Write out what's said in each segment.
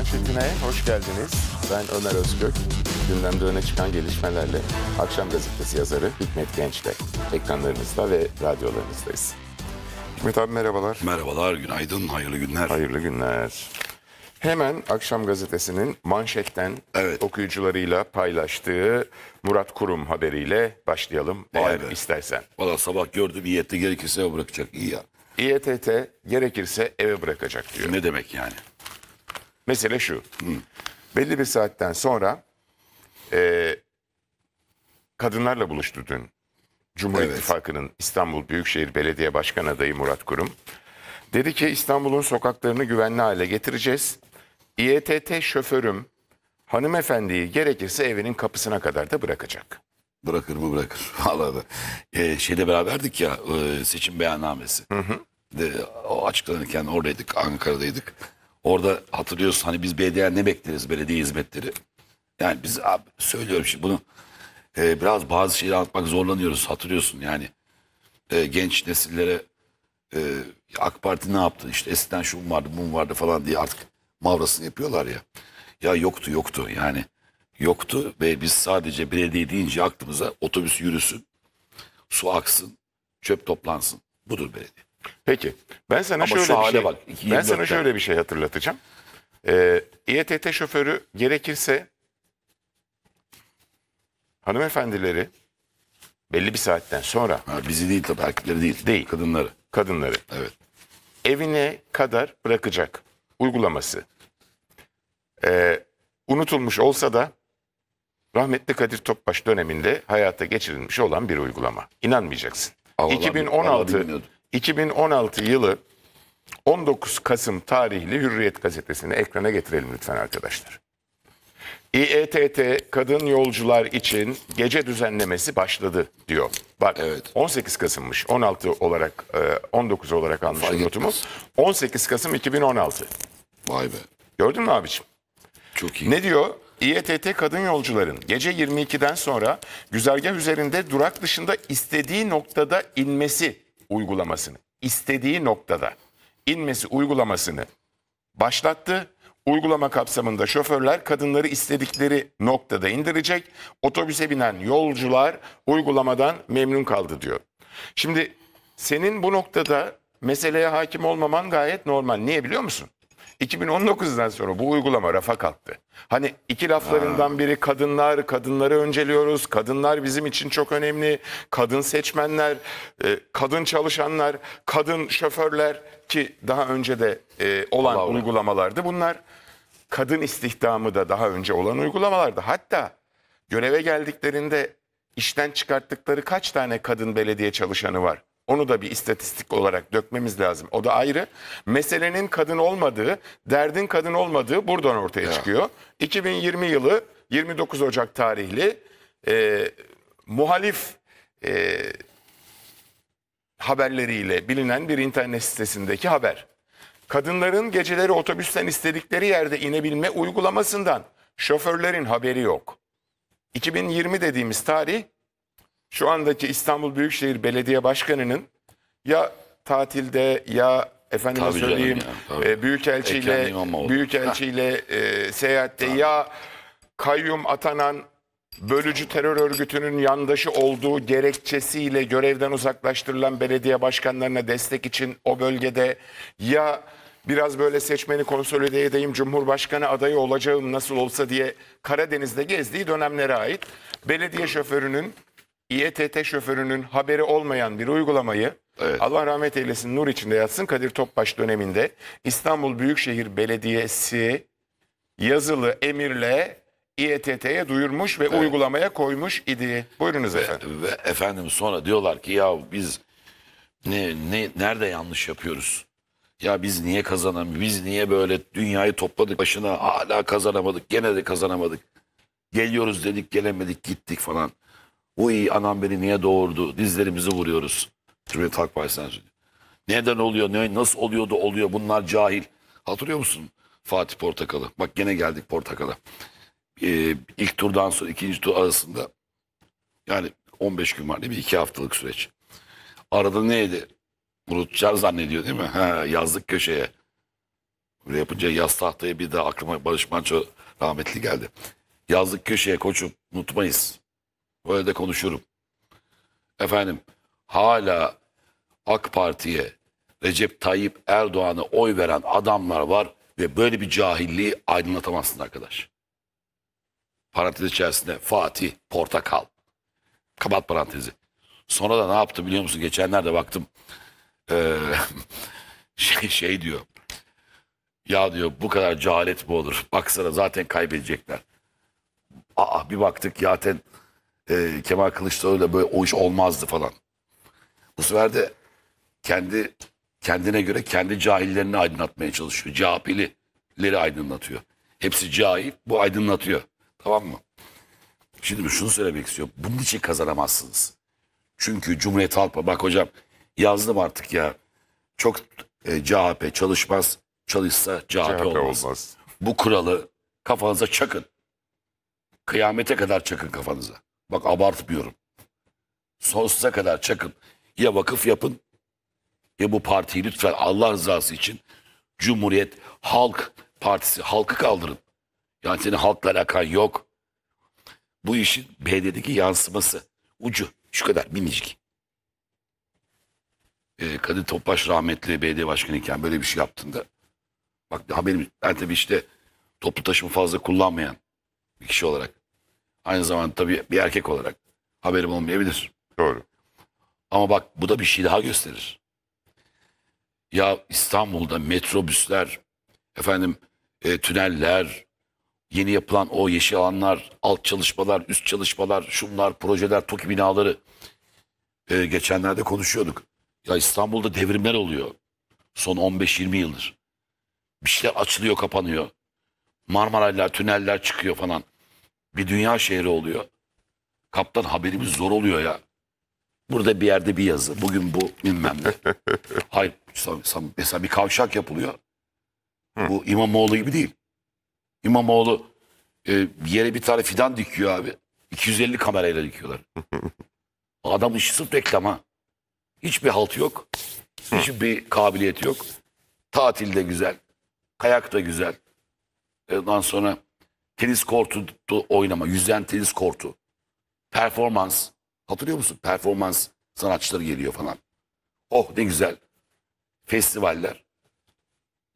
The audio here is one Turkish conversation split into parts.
manşetine hoş geldiniz. Ben Ömer Özgök. Gündemde öne çıkan gelişmelerle Akşam Gazetesi yazarı Hikmet Genç'le ekranlarınızda ve radyolarınızdayız. Hikmet abi merhabalar. Merhabalar, günaydın, hayırlı günler. Hayırlı günler. Hemen Akşam Gazetesi'nin manşetten evet. okuyucularıyla paylaştığı Murat Kurum haberiyle başlayalım Vay eğer be. istersen. Valla sabah gördüm İYT'de gerekirse bırakacak iyi ya. İETT gerekirse eve bırakacak diyor. Ne demek yani? Mesele şu. Hı. Belli bir saatten sonra e, kadınlarla buluştu dün. Cumhur evet. İttifakı'nın İstanbul Büyükşehir Belediye Başkan adayı Murat Kurum. Dedi ki İstanbul'un sokaklarını güvenli hale getireceğiz. İETT şoförüm hanımefendiyi gerekirse evinin kapısına kadar da bırakacak. Bırakır mı bırakır. Vallahi da. Ee, şeyde beraberdik ya e, seçim beyannamesi. Hı hı. De, o açıklanırken oradaydık Ankara'daydık. Orada hatırlıyorsun hani biz belediye ne bekleriz belediye hizmetleri. Yani biz abi söylüyorum şimdi bunu e, biraz bazı şeyleri anlatmak zorlanıyoruz hatırlıyorsun yani. E, genç nesillere e, AK Parti ne yaptı işte eskiden şu vardı mum vardı falan diye artık mavrasını yapıyorlar ya. Ya yoktu yoktu yani yoktu ve biz sadece belediye deyince aklımıza otobüs yürüsün, su aksın, çöp toplansın. Budur belediye. Peki. Ben sana Ama şöyle bir şey, bak, ben sana şöyle bir şey hatırlatacağım. Ee, İETT şoförü gerekirse hanımefendileri belli bir saatten sonra Ha, bizi değil tabii erkekleri değil. Değil. Kadınları. kadınları Evet. evine kadar bırakacak uygulaması. Ee, unutulmuş olsa da rahmetli Kadir Topbaş döneminde hayata geçirilmiş olan bir uygulama. inanmayacaksın. Allah Allah, Allah 2016 2016 yılı 19 Kasım tarihli Hürriyet gazetesini ekrana getirelim lütfen arkadaşlar. İETT kadın yolcular için gece düzenlemesi başladı diyor. Bak evet. 18 Kasım'mış 16 olarak 19 e, olarak almışım notumu. 18 Kasım 2016. Vay be. Gördün mü abiciğim? Çok iyi. Ne diyor? İETT kadın yolcuların gece 22'den sonra güzergah üzerinde durak dışında istediği noktada inmesi uygulamasını istediği noktada inmesi uygulamasını başlattı. Uygulama kapsamında şoförler kadınları istedikleri noktada indirecek. Otobüse binen yolcular uygulamadan memnun kaldı diyor. Şimdi senin bu noktada meseleye hakim olmaman gayet normal. Niye biliyor musun? 2019'dan sonra bu uygulama rafa kalktı. Hani iki laflarından biri kadınlar, kadınları önceliyoruz. Kadınlar bizim için çok önemli. Kadın seçmenler, e, kadın çalışanlar, kadın şoförler ki daha önce de e, olan Allah uygulamalardı bunlar. Kadın istihdamı da daha önce olan uygulamalardı. Hatta göreve geldiklerinde işten çıkarttıkları kaç tane kadın belediye çalışanı var? Onu da bir istatistik olarak dökmemiz lazım. O da ayrı. Meselenin kadın olmadığı, derdin kadın olmadığı buradan ortaya ya. çıkıyor. 2020 yılı 29 Ocak tarihli e, muhalif e, haberleriyle bilinen bir internet sitesindeki haber. Kadınların geceleri otobüsten istedikleri yerde inebilme uygulamasından şoförlerin haberi yok. 2020 dediğimiz tarih şu andaki İstanbul Büyükşehir Belediye Başkanı'nın ya tatilde ya efendim söyleyeyim yani, e, büyükelçiyle büyükelçiyle e, seyahatte tabii. ya kayyum atanan bölücü terör örgütünün yandaşı olduğu gerekçesiyle görevden uzaklaştırılan belediye başkanlarına destek için o bölgede ya biraz böyle seçmeni konsolide edeyim Cumhurbaşkanı adayı olacağım nasıl olsa diye Karadeniz'de gezdiği dönemlere ait belediye şoförünün İETT şoförünün haberi olmayan bir uygulamayı evet. Allah rahmet eylesin nur içinde yatsın Kadir Topbaş döneminde İstanbul Büyükşehir Belediyesi yazılı emirle İETT'ye duyurmuş ve evet. uygulamaya koymuş idi. Buyurunuz ve, efendim. Ve efendim sonra diyorlar ki ya biz ne, ne nerede yanlış yapıyoruz? Ya biz niye kazanamıyoruz? Biz niye böyle dünyayı topladık başına hala kazanamadık, gene de kazanamadık. Geliyoruz dedik, gelemedik, gittik falan. Uy anam beni niye doğurdu? Dizlerimizi vuruyoruz. Cumhuriyet Halk Partisi'nden Neden oluyor? Ne, nasıl oluyor da oluyor? Bunlar cahil. Hatırlıyor musun Fatih Portakal'ı? Bak gene geldik Portakal'a. Ee, ilk turdan sonra ikinci tur arasında yani 15 gün var değil mi? İki haftalık süreç. Arada neydi? Unutacağız zannediyor değil mi? Ha, yazdık köşeye. Böyle yapınca yaz tahtaya bir daha aklıma Barış Manço rahmetli geldi. Yazdık köşeye koçum unutmayız. Böyle de konuşurum. Efendim hala AK Parti'ye Recep Tayyip Erdoğan'a oy veren adamlar var ve böyle bir cahilliği aydınlatamazsın arkadaş. Parantez içerisinde Fatih Portakal. Kapat parantezi. Sonra da ne yaptı biliyor musun? Geçenlerde baktım. Ee, şey, şey diyor. Ya diyor bu kadar cehalet mi olur? Baksana zaten kaybedecekler. Aa bir baktık zaten e, Kemal Kılıçdaroğlu'yla böyle o iş olmazdı falan. Bu sefer de kendi kendine göre kendi cahillerini aydınlatmaya çalışıyor. CHP'lileri aydınlatıyor. Hepsi cahil, bu aydınlatıyor. Tamam mı? Şimdi şunu söylemek istiyorum. Bunun için kazanamazsınız. Çünkü Cumhuriyet Halk bak hocam yazdım artık ya. Çok e, CHP çalışmaz, çalışsa CHP, CHP olmaz. olmaz. Bu kuralı kafanıza çakın. Kıyamete kadar çakın kafanıza. Bak abartmıyorum. Sonsuza kadar çakın. Ya vakıf yapın ya bu partiyi lütfen Allah rızası için Cumhuriyet Halk Partisi halkı kaldırın. Yani senin halkla alakan yok. Bu işin BD'deki yansıması ucu şu kadar minicik. Ee, Kadir Topbaş rahmetli BD başkanı böyle bir şey yaptığında bak haberim ben tabii işte toplu taşımı fazla kullanmayan bir kişi olarak Aynı zamanda tabii bir erkek olarak haberim olmayabilir. Doğru. Ama bak bu da bir şey daha gösterir. Ya İstanbul'da metrobüsler, efendim e, tüneller, yeni yapılan o yeşil alanlar, alt çalışmalar, üst çalışmalar, şunlar, projeler, TOKİ binaları. E, geçenlerde konuşuyorduk. Ya İstanbul'da devrimler oluyor son 15-20 yıldır. Bir şeyler açılıyor, kapanıyor. Marmaraylar, tüneller çıkıyor falan. Bir dünya şehri oluyor. Kaptan haberimiz zor oluyor ya. Burada bir yerde bir yazı. Bugün bu bilmem ne. Hayır mesela bir kavşak yapılıyor. Hı. Bu İmamoğlu gibi değil. İmamoğlu e, yere bir tane fidan dikiyor abi. 250 kamerayla dikiyorlar. Adam işi sırf reklama. ha. Hiçbir halt yok. Hiçbir kabiliyet yok. Tatil de güzel. Kayak da güzel. Ondan sonra tenis kortu oynama, yüzden tenis kortu, performans. Hatırlıyor musun? Performans sanatçıları geliyor falan. Oh ne güzel. Festivaller.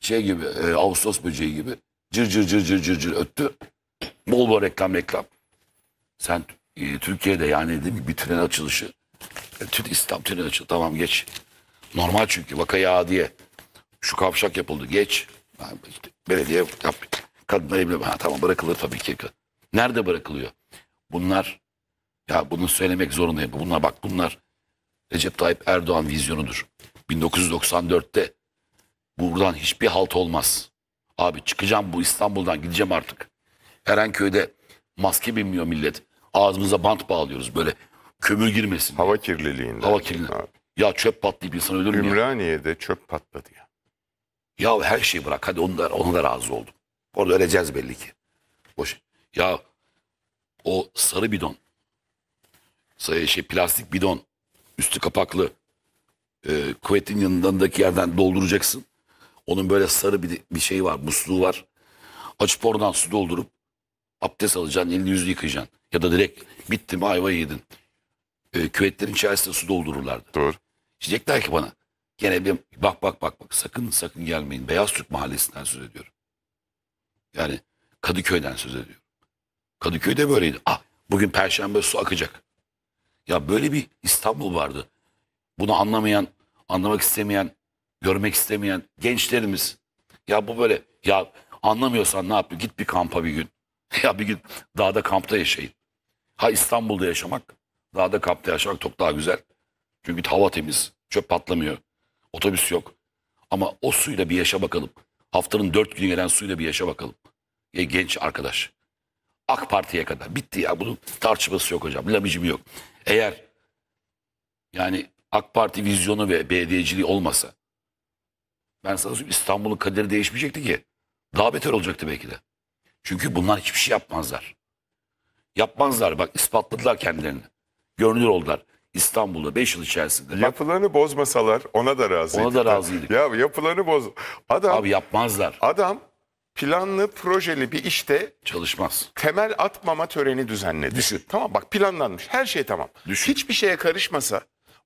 Şey gibi, e, Ağustos böceği gibi. Cır cır cır cır cır cır öttü. Bol bol reklam reklam. Sen e, Türkiye'de yani dediğim gibi bir tren açılışı. E, tren, treni açıldı. Tamam geç. Normal çünkü vakaya diye. Şu kavşak yapıldı. Geç. Yani işte, belediye yap, Kadınlar evli. Ha, tamam bırakılır tabii ki. Nerede bırakılıyor? Bunlar ya bunu söylemek zorundayım. Bunlar bak bunlar Recep Tayyip Erdoğan vizyonudur. 1994'te buradan hiçbir halt olmaz. Abi çıkacağım bu İstanbul'dan gideceğim artık. Erenköy'de maske bilmiyor millet. Ağzımıza bant bağlıyoruz böyle kömür girmesin. Hava kirliliğinde Hava kirliliğinden. Ya çöp patlayıp insan ölür mü? Ümraniye'de ya? çöp patladı ya. Ya her şeyi bırak hadi onu da, ona da razı oldum. Orada öleceğiz belli ki. Boş. Ya o sarı bidon. Şey, plastik bidon. Üstü kapaklı. E, kuvvetin yanındaki yerden dolduracaksın. Onun böyle sarı bir, bir şey var. Musluğu var. Açıp oradan su doldurup abdest alacaksın. Elini yüzünü yıkayacaksın. Ya da direkt bitti mi ayva yedin. E, küvetlerin içerisinde su doldururlardı. Doğru. Diyecekler ki bana. Gene bir bak bak bak bak sakın sakın gelmeyin. Beyaz Türk mahallesinden söz ediyorum. Yani Kadıköy'den söz ediyorum. Kadıköy'de böyleydi. Ah bugün perşembe su akacak. Ya böyle bir İstanbul vardı. Bunu anlamayan, anlamak istemeyen, görmek istemeyen gençlerimiz. Ya bu böyle ya anlamıyorsan ne yap? Git bir kampa bir gün. ya bir gün dağda kampta yaşayın. Ha İstanbul'da yaşamak, dağda kampta yaşamak çok daha güzel. Çünkü hava temiz, çöp patlamıyor, otobüs yok. Ama o suyla bir yaşa bakalım. Haftanın dört günü gelen suyla bir yaşa bakalım. E, genç arkadaş. AK Parti'ye kadar. Bitti ya bunun tartışması yok hocam. Lamicim yok. Eğer yani AK Parti vizyonu ve belediyeciliği olmasa ben sana söyleyeyim İstanbul'un kaderi değişmeyecekti ki. Daha beter olacaktı belki de. Çünkü bunlar hiçbir şey yapmazlar. Yapmazlar bak ispatladılar kendilerini. Görünür oldular. İstanbul'da 5 yıl içerisinde. Yapılarını bozmasalar ona da razıydık. Ona da razıydık. Ya yapılarını boz. Adam, Abi yapmazlar. Adam planlı projeli bir işte çalışmaz. Temel atmama töreni düzenledi. Düşün. Tamam bak planlanmış. Her şey tamam. Düşün. Hiçbir şeye karışmasa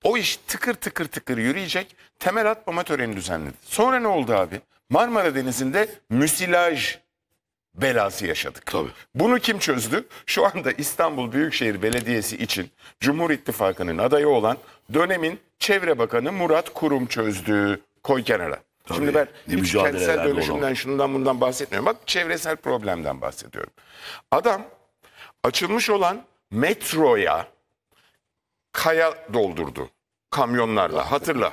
o iş tıkır tıkır tıkır yürüyecek. Temel atmama töreni düzenledi. Sonra ne oldu abi? Marmara Denizi'nde müsilaj belası yaşadık. Tabii. Bunu kim çözdü? Şu anda İstanbul Büyükşehir Belediyesi için Cumhur İttifakı'nın adayı olan dönemin Çevre Bakanı Murat Kurum çözdü. Koy kenara. Tabii, Şimdi ben ne hiç kentsel dönüşümden olan. şundan bundan bahsetmiyorum. Bak çevresel problemden bahsediyorum. Adam açılmış olan metroya kaya doldurdu kamyonlarla ah, hatırla.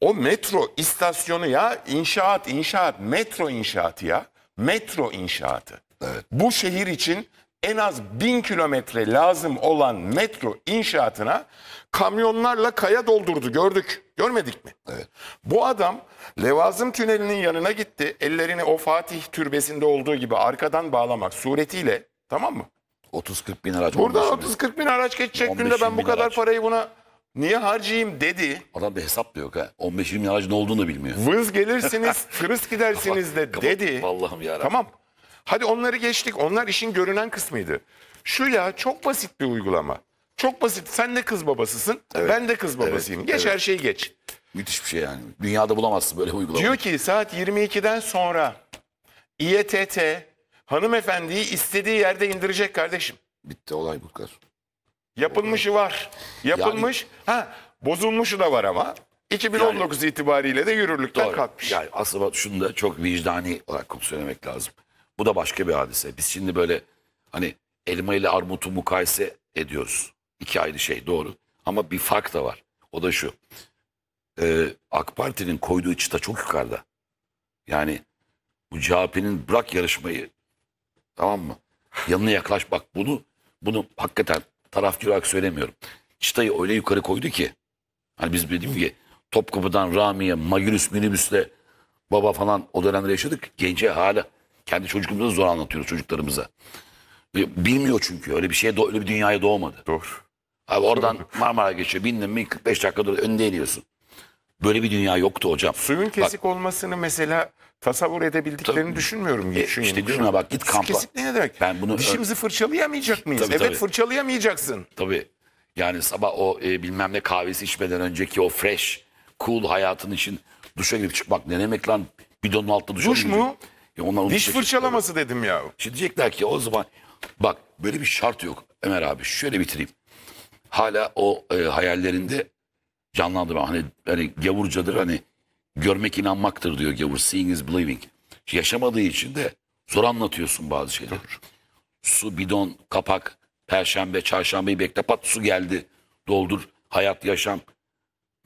O metro istasyonu ya inşaat inşaat metro inşaatı ya metro inşaatı. Evet. Bu şehir için en az bin kilometre lazım olan metro inşaatına kamyonlarla kaya doldurdu gördük. Görmedik mi? Evet. Bu adam Levazım Tüneli'nin yanına gitti. Ellerini o Fatih türbesinde olduğu gibi arkadan bağlamak suretiyle tamam mı? 30-40 bin araç. Buradan 30-40 bin araç geçecek günde ben bu kadar araç. parayı buna niye harcayayım dedi. Adam da hesap da yok ha. 15 bin aracın olduğunu da bilmiyor. Vız gelirsiniz, tırıs gidersiniz de dedi. Allah'ım yarabbim. Tamam. Hadi onları geçtik. Onlar işin görünen kısmıydı. Şu ya çok basit bir uygulama. Çok basit. Sen de kız babasısın. Evet. Ben de kız babasıyım. Evet. Geç evet. her şeyi geç. Müthiş bir şey yani. Dünyada bulamazsın böyle uygulamayı. Diyor ki saat 22'den sonra İETT hanımefendiyi istediği yerde indirecek kardeşim. Bitti olay bu kadar. Yapılmışı var. Yapılmış. Yani... Ha, bozulmuşu da var ama. 2019 yani, itibariyle de yürürlükten doğru. kalkmış. Yani aslında şunu da çok vicdani olarak söylemek lazım. Bu da başka bir hadise. Biz şimdi böyle hani elma ile armutu mukayese ediyoruz. İki ayrı şey doğru. Ama bir fark da var. O da şu. Ee, AK Parti'nin koyduğu çıta çok yukarıda. Yani bu CHP'nin bırak yarışmayı tamam mı? Yanına yaklaş bak bunu bunu hakikaten tarafçı olarak söylemiyorum. Çıtayı öyle yukarı koydu ki hani biz dediğim gibi Topkapı'dan Rami'ye, Magülüs minibüsle baba falan o dönemde yaşadık. Gence hala kendi çocukluğumuzu zor anlatıyoruz çocuklarımıza. Bilmiyor çünkü öyle bir şeye öyle bir dünyaya doğmadı. Doğru. Abi oradan Marmara geçiyor. Bindin mi 45 dakikadır önde iniyorsun. Böyle bir dünya yoktu hocam. Suyun kesik bak, olmasını mesela tasavvur edebildiklerini tabii, düşünmüyorum. E, İşte işte düşünme bak git kampa. Kesik ne demek? Ben bunu Dişimizi fırçalayamayacak mıyız? Tabii, evet tabii. fırçalayamayacaksın. Tabii. Yani sabah o e, bilmem ne kahvesi içmeden önceki o fresh, cool hayatın için duşa girip çıkmak ne demek lan? Bidonun altında duşa Duş mu? Ya onlar Diş fırçalaması dedim ya. Şimdi diyecekler ki o zaman bak böyle bir şart yok Ömer abi şöyle bitireyim hala o e, hayallerinde canlandırma. Hani, hani gavurcadır hani görmek inanmaktır diyor gavur. Seeing is believing. Yaşamadığı için de zor anlatıyorsun bazı şeyleri. Su, bidon, kapak, perşembe, çarşambayı bekle pat su geldi. Doldur, hayat, yaşam.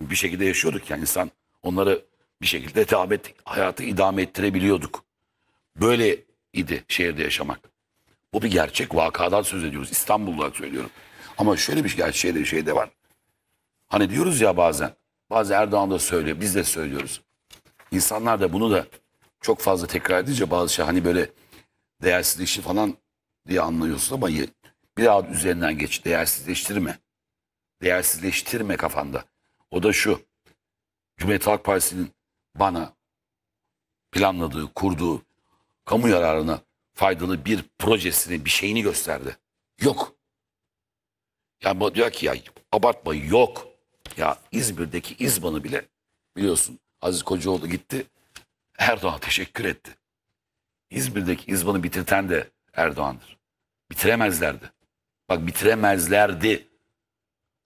Bir şekilde yaşıyorduk yani insan onları bir şekilde devam ettik. Hayatı idame ettirebiliyorduk. Böyle idi şehirde yaşamak. Bu bir gerçek vakadan söz ediyoruz. İstanbul'dan söylüyorum. Ama şöyle bir şey de şey de var. Hani diyoruz ya bazen. Bazı Erdoğan da söylüyor. Biz de söylüyoruz. İnsanlar da bunu da çok fazla tekrar edince bazı şey hani böyle değersizleşti falan diye anlıyorsun ama biraz üzerinden geç. Değersizleştirme. Değersizleştirme kafanda. O da şu. Cumhuriyet Halk Partisi'nin bana planladığı, kurduğu kamu yararına faydalı bir projesini, bir şeyini gösterdi. Yok. Yani diyor ki ya abartma yok. Ya İzmir'deki İzban'ı bile biliyorsun Aziz Kocaoğlu gitti. Erdoğan teşekkür etti. İzmir'deki İzban'ı bitirten de Erdoğan'dır. Bitiremezlerdi. Bak bitiremezlerdi.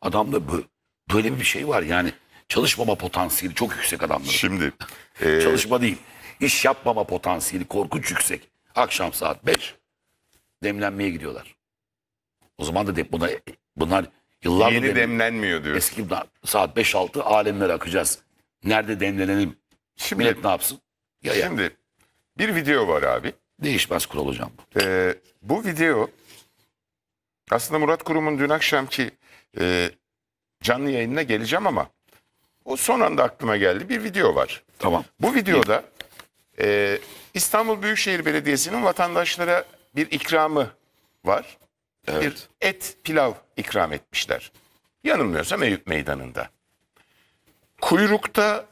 Adamda böyle bir şey var yani çalışmama potansiyeli çok yüksek adamların. Şimdi ee... çalışma değil. İş yapmama potansiyeli korkunç yüksek. Akşam saat 5 demlenmeye gidiyorlar. O zaman da de, buna, bunlar yıllar Yeni demlenmiyor diyor. Eski saat 5-6 alemlere akacağız. Nerede demlenelim? Şimdi, Millet ne yapsın? Ya, ya. Şimdi bir video var abi. Değişmez kural hocam. Ee, bu video aslında Murat Kurum'un dün akşamki e, canlı yayınına geleceğim ama o son anda aklıma geldi. Bir video var. Tamam. Bu videoda e, İstanbul Büyükşehir Belediyesi'nin vatandaşlara bir ikramı var evet. bir et pilav ikram etmişler. Yanılmıyorsam Eyüp Meydanı'nda. Kuyrukta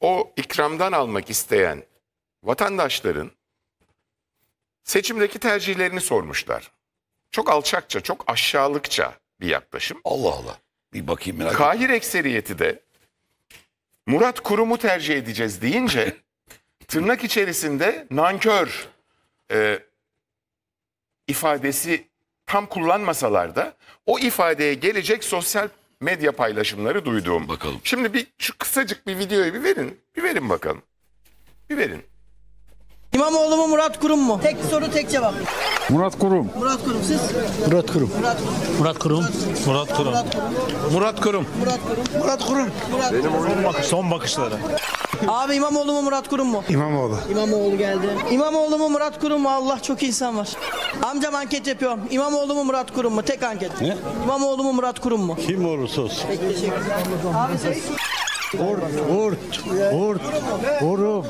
o ikramdan almak isteyen vatandaşların seçimdeki tercihlerini sormuşlar. Çok alçakça, çok aşağılıkça bir yaklaşım. Allah Allah. Bir bakayım merak Kahir ettim. ekseriyeti de Murat Kurum'u tercih edeceğiz deyince tırnak içerisinde nankör e, ifadesi tam kullanmasalar da o ifadeye gelecek sosyal medya paylaşımları duyduğum. Bakalım. Şimdi bir şu kısacık bir videoyu bir verin. Bir verin bakalım. Bir verin. İmamoğlu mu Murat Kurum mu? Tek soru tek cevap. Murat Kurum. Murat Kurum siz? Murat Kurum. Murat Kurum. Murat Kurum. Murat Kurum. Murat Kurum. Murat Kurum. Murat Kurum. Benim oyunum bakış. Son bakışları. Abi İmamoğlu mu Murat Kurum mu? İmamoğlu. İmamoğlu geldi. İmamoğlu mu Murat Kurum mu? Allah çok insan var. Amcam anket yapıyorum. İmamoğlu mu Murat Kurum mu? Tek anket. Ne? İmamoğlu mu Murat Kurum mu? Kim olursa olsun. Peki teşekkür ederim. Abi siz? Kurt, kurt, kurt, kurum.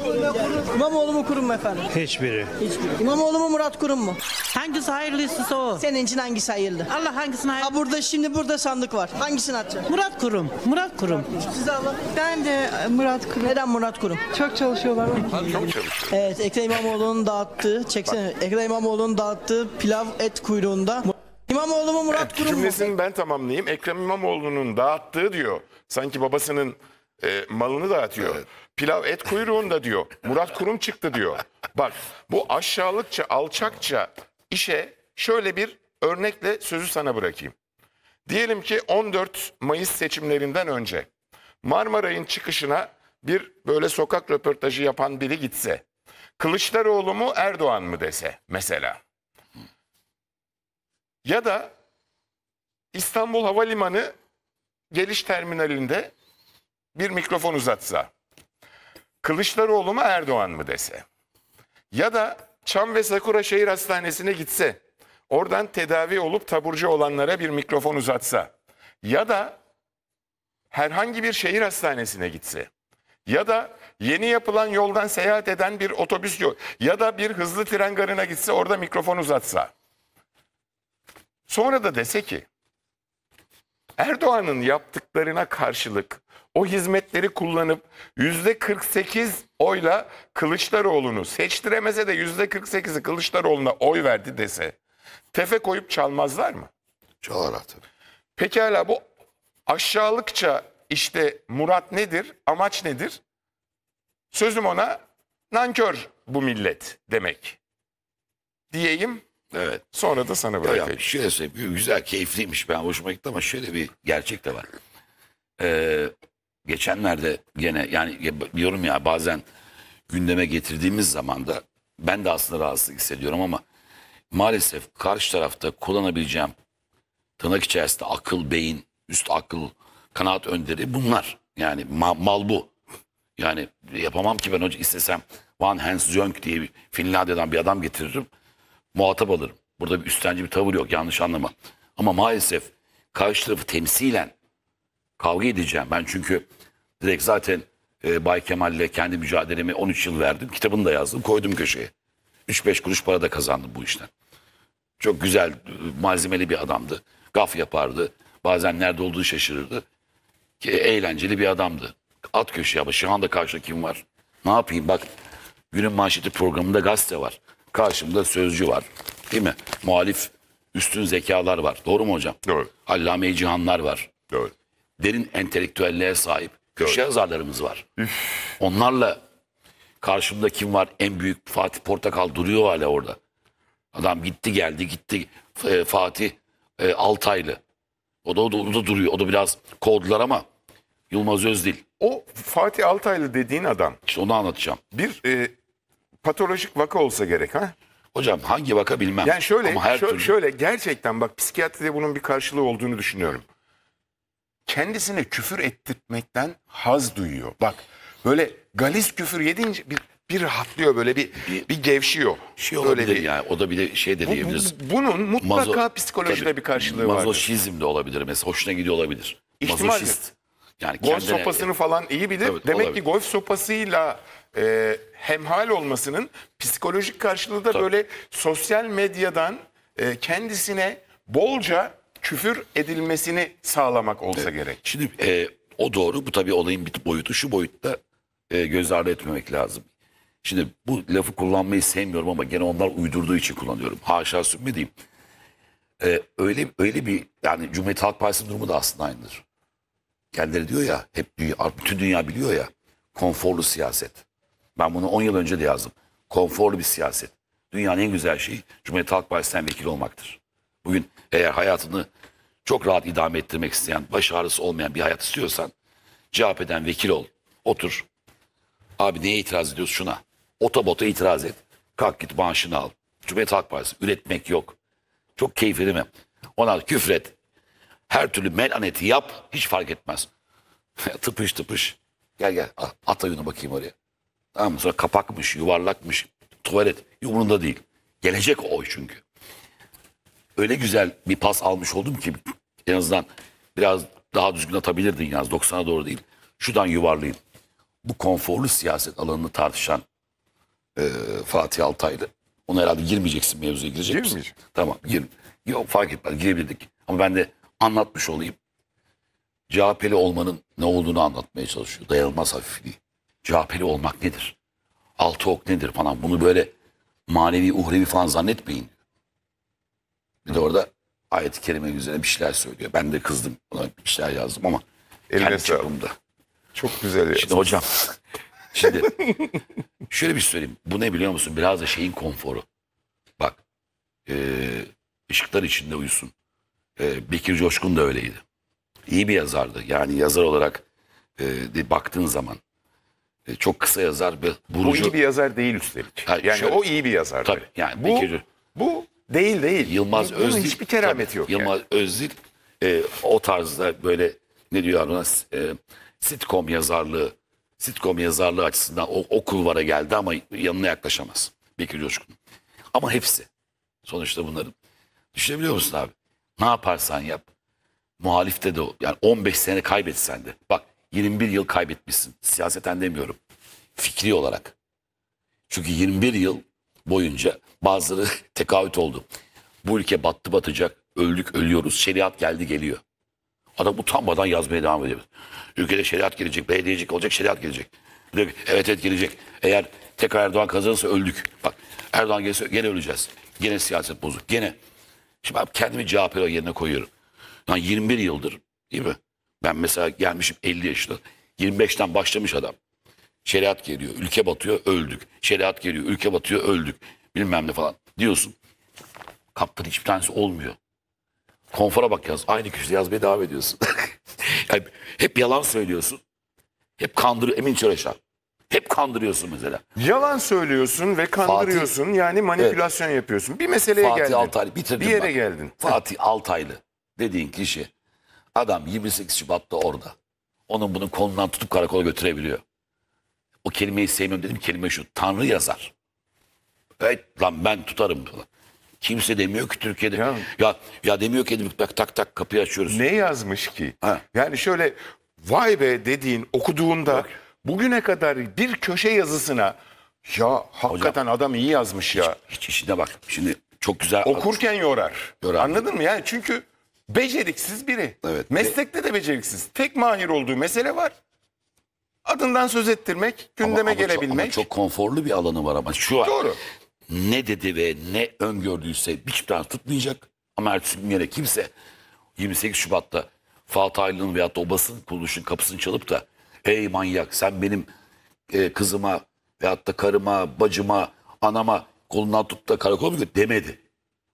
İmamoğlu mu kurum mu efendim? Hiçbiri. Hiçbiri. İmamoğlu mu Murat Kurum mu? Hangisi hayırlısı o. Senin için hangisi hayırlı? Allah hangisini hayırlı? Ha burada şimdi burada sandık var. Hangisini atacaksın? Murat Kurum. Murat Kurum. Siz Allah. Ben de Murat Kurum. Neden Murat Kurum? Çok çalışıyorlar. Çok çalışıyor. Evet Ekrem İmamoğlu'nun dağıttığı, çeksene. Ekrem İmamoğlu'nun dağıttığı pilav et kuyruğunda. İmamoğlu mu Murat Kurum mu? Cümlesini ben tamamlayayım. Ekrem İmamoğlu'nun dağıttığı diyor. Sanki babasının e, malını dağıtıyor. Evet. Pilav et kuyruğunda diyor. Murat Kurum çıktı diyor. Bak bu aşağılıkça alçakça işe şöyle bir örnekle sözü sana bırakayım. Diyelim ki 14 Mayıs seçimlerinden önce Marmaray'ın çıkışına bir böyle sokak röportajı yapan biri gitse. Kılıçdaroğlu mu Erdoğan mı dese mesela. Ya da İstanbul Havalimanı geliş terminalinde bir mikrofon uzatsa Kılıçdaroğlu mu Erdoğan mı dese ya da Çam ve Sakura Şehir Hastanesi'ne gitse oradan tedavi olup taburcu olanlara bir mikrofon uzatsa ya da herhangi bir şehir hastanesine gitse ya da yeni yapılan yoldan seyahat eden bir otobüs yol ya da bir hızlı tren garına gitse orada mikrofon uzatsa sonra da dese ki Erdoğan'ın yaptıklarına karşılık o hizmetleri kullanıp yüzde 48 oyla Kılıçdaroğlu'nu seçtiremese de yüzde 48'i Kılıçdaroğlu'na oy verdi dese tefe koyup çalmazlar mı? Çalarlar tabii. Pekala bu aşağılıkça işte murat nedir, amaç nedir? Sözüm ona nankör bu millet demek diyeyim. Evet. Sonra da sana bırakayım. Ya, şöyle söyleyeyim. Güzel, keyifliymiş. Ben hoşuma gitti ama şöyle bir gerçek de var. Ee, geçenlerde gene yani diyorum ya bazen gündeme getirdiğimiz zaman da ben de aslında rahatsızlık hissediyorum ama maalesef karşı tarafta kullanabileceğim tırnak içerisinde akıl, beyin, üst akıl, kanaat önderi bunlar. Yani ma mal bu. Yani yapamam ki ben hoca istesem Van Hans Jönk diye bir Finlandiya'dan bir adam getiririm. Muhatap alırım. Burada bir üstenci bir tavır yok yanlış anlama. Ama maalesef karşı tarafı temsilen kavga edeceğim. Ben çünkü direkt zaten e, Bay Kemal'le kendi mücadelemi 13 yıl verdim. Kitabını da yazdım. Koydum köşeye. 3-5 kuruş para da kazandım bu işten. Çok güzel malzemeli bir adamdı. Gaf yapardı. Bazen nerede olduğu şaşırırdı. E, eğlenceli bir adamdı. At köşeye ama şu anda karşıda kim var? Ne yapayım bak günün manşeti programında gazete var. Karşımda sözcü var. Değil mi? Muhalif üstün zekalar var. Doğru mu hocam? Doğru. Allame-i Cihanlar var. Doğru derin entelektüelliğe sahip köşe yazarlarımız var. Onlarla karşımda kim var? En büyük Fatih Portakal duruyor hala orada. Adam gitti geldi gitti e, Fatih e, Altaylı. O da, o da o da duruyor. O da biraz kodlar ama Yılmaz Özdil. O Fatih Altaylı dediğin adam İşte onu anlatacağım. bir e, patolojik vaka olsa gerek ha? Hocam hangi vaka bilmem. Yani şöyle şö- şöyle gerçekten bak psikiyatride bunun bir karşılığı olduğunu düşünüyorum kendisine küfür ettirtmekten haz duyuyor. Bak böyle Galis küfür yedince bir bir rahatlıyor böyle bir bir, bir gevşiyor. Şey olabilir bir, yani o da bir de şey de diyebiliriz. Bu, bu, bunun mutlaka Mazo, psikolojide tabii, bir karşılığı var. Mazoşizm de olabilir mesela hoşuna gidiyor olabilir. İhtimal Mazoşist. Yani golf kendine, sopasını yani. falan iyi bilir. Tabii, Demek olabilir. ki golf sopasıyla e, hemhal olmasının psikolojik karşılığı da tabii. böyle sosyal medyadan e, kendisine bolca küfür edilmesini sağlamak olsa evet. gerek. Şimdi e, o doğru. Bu tabii olayın bir boyutu. Şu boyutta e, göz ardı etmemek lazım. Şimdi bu lafı kullanmayı sevmiyorum ama gene onlar uydurduğu için kullanıyorum. Haşa sümme diyeyim. E, öyle öyle bir yani Cumhuriyet Halk Partisi'nin durumu da aslında aynıdır. Kendileri diyor ya hep dünya, bütün dünya biliyor ya konforlu siyaset. Ben bunu 10 yıl önce de yazdım. Konforlu bir siyaset. Dünyanın en güzel şeyi Cumhuriyet Halk Partisi'nden vekil olmaktır. Bugün eğer hayatını çok rahat idame ettirmek isteyen, baş ağrısı olmayan bir hayat istiyorsan CHP'den vekil ol, otur. Abi neye itiraz ediyorsun şuna? Otobota itiraz et. Kalk git maaşını al. Cumhuriyet Halk Partisi üretmek yok. Çok keyifli mi? Ona küfret. Her türlü melaneti yap hiç fark etmez. tıpış tıpış. Gel gel at ayını bakayım oraya. Tamam mı? Sonra kapakmış, yuvarlakmış. Tuvalet umurunda değil. Gelecek o oy çünkü öyle güzel bir pas almış oldum ki en azından biraz daha düzgün atabilirdin yalnız 90'a doğru değil. Şuradan yuvarlayayım. Bu konforlu siyaset alanını tartışan e, Fatih Altaylı. Ona herhalde girmeyeceksin mevzuya girecek misin? Tamam gir. Yok fark etmez girebildik. Ama ben de anlatmış olayım. CHP'li olmanın ne olduğunu anlatmaya çalışıyor. Dayanılmaz hafifliği. CHP'li olmak nedir? Altı ok nedir falan. Bunu böyle manevi uhrevi falan zannetmeyin. Bir de orada ayet-i kerime üzerine bir şeyler söylüyor. Ben de kızdım. Ona bir şeyler yazdım ama Eline kendi sağlık. çapımda. Çok güzel yazdın. Şimdi hocam. Şimdi şöyle bir şey söyleyeyim. Bu ne biliyor musun? Biraz da şeyin konforu. Bak. E, ışıklar içinde uyusun. E, Bekir Coşkun da öyleydi. İyi bir yazardı. Yani yazar olarak e, baktığın zaman e, çok kısa yazar bir. vurucu. O iyi bir yazar değil üstelik. Ha, yani şöyle, o iyi bir yazar. Tabii. Yani bu, Bekir, bu Değil değil. Yılmaz Bunun Özdil. Hiçbir keramet tabii, yok. Yılmaz yani. Özdil e, o tarzda böyle ne diyor ona e, sitcom yazarlığı sitcom yazarlığı açısından o, o kulvara geldi ama yanına yaklaşamaz. Bekir Coşkun. Ama hepsi. Sonuçta bunların. Düşünebiliyor musun abi? Ne yaparsan yap. Muhalifte de yani 15 sene kaybetsen de. Bak 21 yıl kaybetmişsin. Siyaseten demiyorum. Fikri olarak. Çünkü 21 yıl boyunca Bazıları tekahüt oldu. Bu ülke battı batacak. Öldük ölüyoruz. Şeriat geldi geliyor. Adam utanmadan yazmaya devam ediyor. Ülkede şeriat gelecek, belediyecik olacak, şeriat gelecek. Evet evet gelecek. Eğer tekrar Erdoğan kazanırsa öldük. Bak Erdoğan gelirse gene öleceğiz. Gene siyaset bozuk. Gene. Şimdi abi kendimi CHP yerine koyuyorum. Yani 21 yıldır değil mi? Ben mesela gelmişim 50 yaşında. 25'ten başlamış adam. Şeriat geliyor, ülke batıyor, öldük. Şeriat geliyor, ülke batıyor, öldük bilmem ne falan diyorsun. Kaptır hiçbir tanesi olmuyor. Konfora bak yaz. Aynı kişi yaz devam ediyorsun. yani hep yalan söylüyorsun. Hep kandırıyor. Emin Çöreşan. Hep kandırıyorsun mesela. Yalan söylüyorsun ve kandırıyorsun. Fatih, yani manipülasyon evet. yapıyorsun. Bir meseleye Fatih geldin. Altaylı bitirdim. Bir yere bak. geldin. Fatih Altaylı dediğin kişi adam 28 Şubat'ta orada. Onun bunu kolundan tutup karakola götürebiliyor. O kelimeyi sevmiyorum dedim. Kelime şu. Tanrı yazar. Evet lan ben tutarım falan. Kimse demiyor ki Türkiye'de. Ya ya, ya demiyor ki bak tak tak kapıyı açıyoruz. Ne yazmış ki? Ha. Yani şöyle vay be dediğin okuduğunda Bak. bugüne kadar bir köşe yazısına ya hakikaten Hocam, adam iyi yazmış ya. Hiç, hiç işine bak. Şimdi çok güzel okurken yorar. yorar. Anladın mı yani? Çünkü beceriksiz biri. Evet. Meslekte de beceriksiz. Tek mahir olduğu mesele var. Adından söz ettirmek, gündeme ama, ama gelebilmek. Çok, ama çok konforlu bir alanı var ama şu an. Doğru ne dedi ve ne öngördüyse hiçbir tane tutmayacak. Ama ertesi gün yine kimse 28 Şubat'ta Fatih Aydın'ın veyahut da o basın kuruluşun kapısını çalıp da ey manyak sen benim e, kızıma veyahut da karıma, bacıma, anama kolundan tut da karakola mı demedi.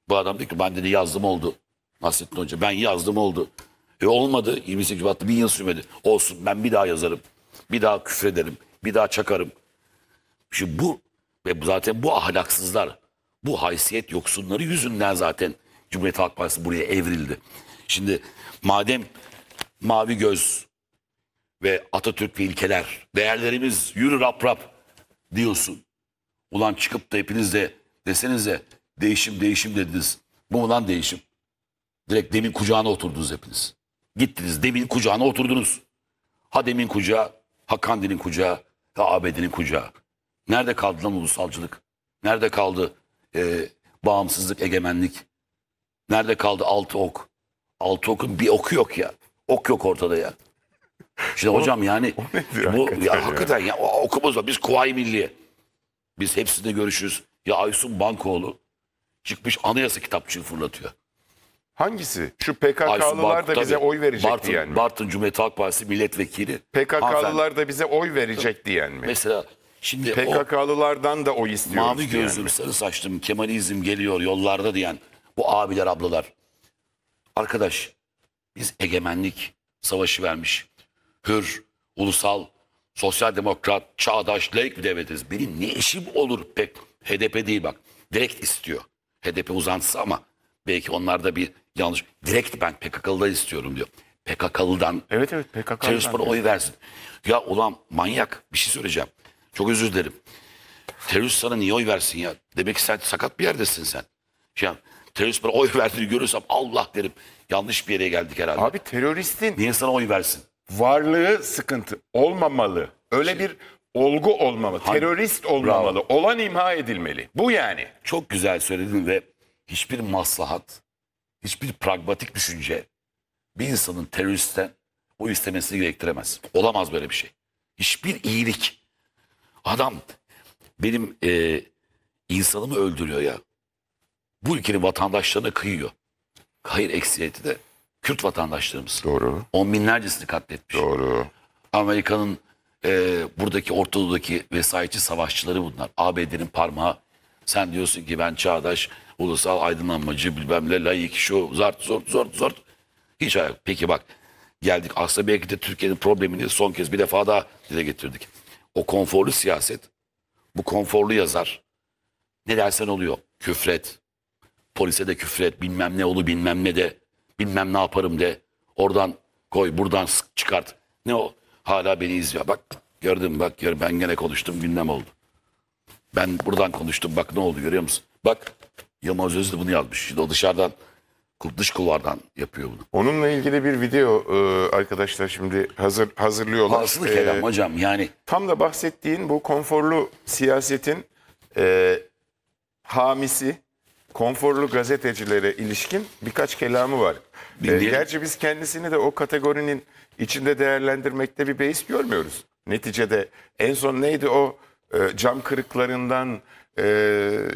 Bu adam dedi ki ben dedi yazdım oldu Nasrettin Hoca ben yazdım oldu. E olmadı 28 Şubat'ta bir yıl sürmedi. Olsun ben bir daha yazarım, bir daha küfrederim, bir daha çakarım. Şimdi bu ve zaten bu ahlaksızlar, bu haysiyet yoksunları yüzünden zaten Cumhuriyet Halk Partisi buraya evrildi. Şimdi madem mavi göz ve Atatürk ve ilkeler, değerlerimiz yürü rap rap diyorsun. Ulan çıkıp da hepiniz de desenize değişim değişim dediniz. Bu mu lan değişim? Direkt demin kucağına oturdunuz hepiniz. Gittiniz demin kucağına oturdunuz. Ha demin kucağı, ha Kandil'in kucağı, ha ABD'nin kucağı. Nerede kaldı lan ulusalcılık? Nerede kaldı e, bağımsızlık, egemenlik? Nerede kaldı altı ok? Altı okun bir oku yok ya. Ok yok ortada ya. Şimdi o, hocam yani o bu hakikaten ya, hakikaten ya okumuz var. Biz Kuvayi Milliye. Biz hepsinde görüşürüz. Ya Aysun Bankoğlu çıkmış anayasa kitapçığı fırlatıyor. Hangisi? Şu PKK'lılar da bize oy verecek Bartın, diyen mi? Bartın Cumhuriyet Halk Partisi milletvekili. PKK'lılar da bize oy verecek diyen mi? Mesela Şimdi PKK'lılardan da o istiyor. Mavi gözlüm, yani. sarı saçlım, Kemalizm geliyor yollarda diyen bu abiler, ablalar. Arkadaş biz egemenlik savaşı vermiş. Hür, ulusal, sosyal demokrat, çağdaş, laik bir devletiz. Benim ne işim olur pek HDP değil bak. Direkt istiyor. HDP uzantısı ama belki onlarda bir yanlış. Direkt ben PKK'lıda istiyorum diyor. PKK'lıdan. Evet evet PKK'lıdan. Terörist bana oy versin. Ya ulan manyak bir şey söyleyeceğim. Çok özür dilerim. Terörist sana niye oy versin ya? Demek ki sen sakat bir yerdesin sen. Şey, yap, terörist bana oy verdiğini görürsem Allah derim. Yanlış bir yere geldik herhalde. Abi teröristin Niye sana oy versin? varlığı sıkıntı olmamalı. Öyle şey- bir olgu olmamalı. Hayır. Terörist olmamalı. Olan imha edilmeli. Bu yani. Çok güzel söyledin ve hiçbir maslahat, hiçbir pragmatik düşünce bir insanın teröristten o istemesini gerektiremez. Olamaz böyle bir şey. Hiçbir iyilik Adam benim e, insanımı öldürüyor ya. Bu ülkenin vatandaşlarına kıyıyor. Hayır eksiliyeti de Kürt vatandaşlarımız. Doğru. On binlercesini katletmiş. Doğru. Amerika'nın e, buradaki Ortadoğu'daki vesayetçi savaşçıları bunlar. ABD'nin parmağı. Sen diyorsun ki ben çağdaş, ulusal aydınlanmacı, bilmem ne, layık, şu, zart, zort, zort, zort. Hiç ayak. Peki bak geldik. Aslında belki de Türkiye'nin problemini son kez bir defa daha dile getirdik. O konforlu siyaset. Bu konforlu yazar. Ne dersen oluyor. Küfret. Polise de küfret. Bilmem ne olu bilmem ne de. Bilmem ne yaparım de. Oradan koy buradan sık çıkart. Ne o? Hala beni izliyor. Bak gördün bak gör ben gene konuştum gündem oldu. Ben buradan konuştum bak ne oldu görüyor musun? Bak Yılmaz Özlü bunu yazmış. Şimdi o dışarıdan dış kulvardan yapıyor bunu. Onunla ilgili bir video e, arkadaşlar şimdi hazır hazırlıyorlar. Aslı ee, kelam hocam yani. Tam da bahsettiğin bu konforlu siyasetin e, hamisi, konforlu gazetecilere ilişkin birkaç kelamı var. E, gerçi biz kendisini de o kategorinin içinde değerlendirmekte bir beis görmüyoruz. Neticede en son neydi o e, cam kırıklarından e,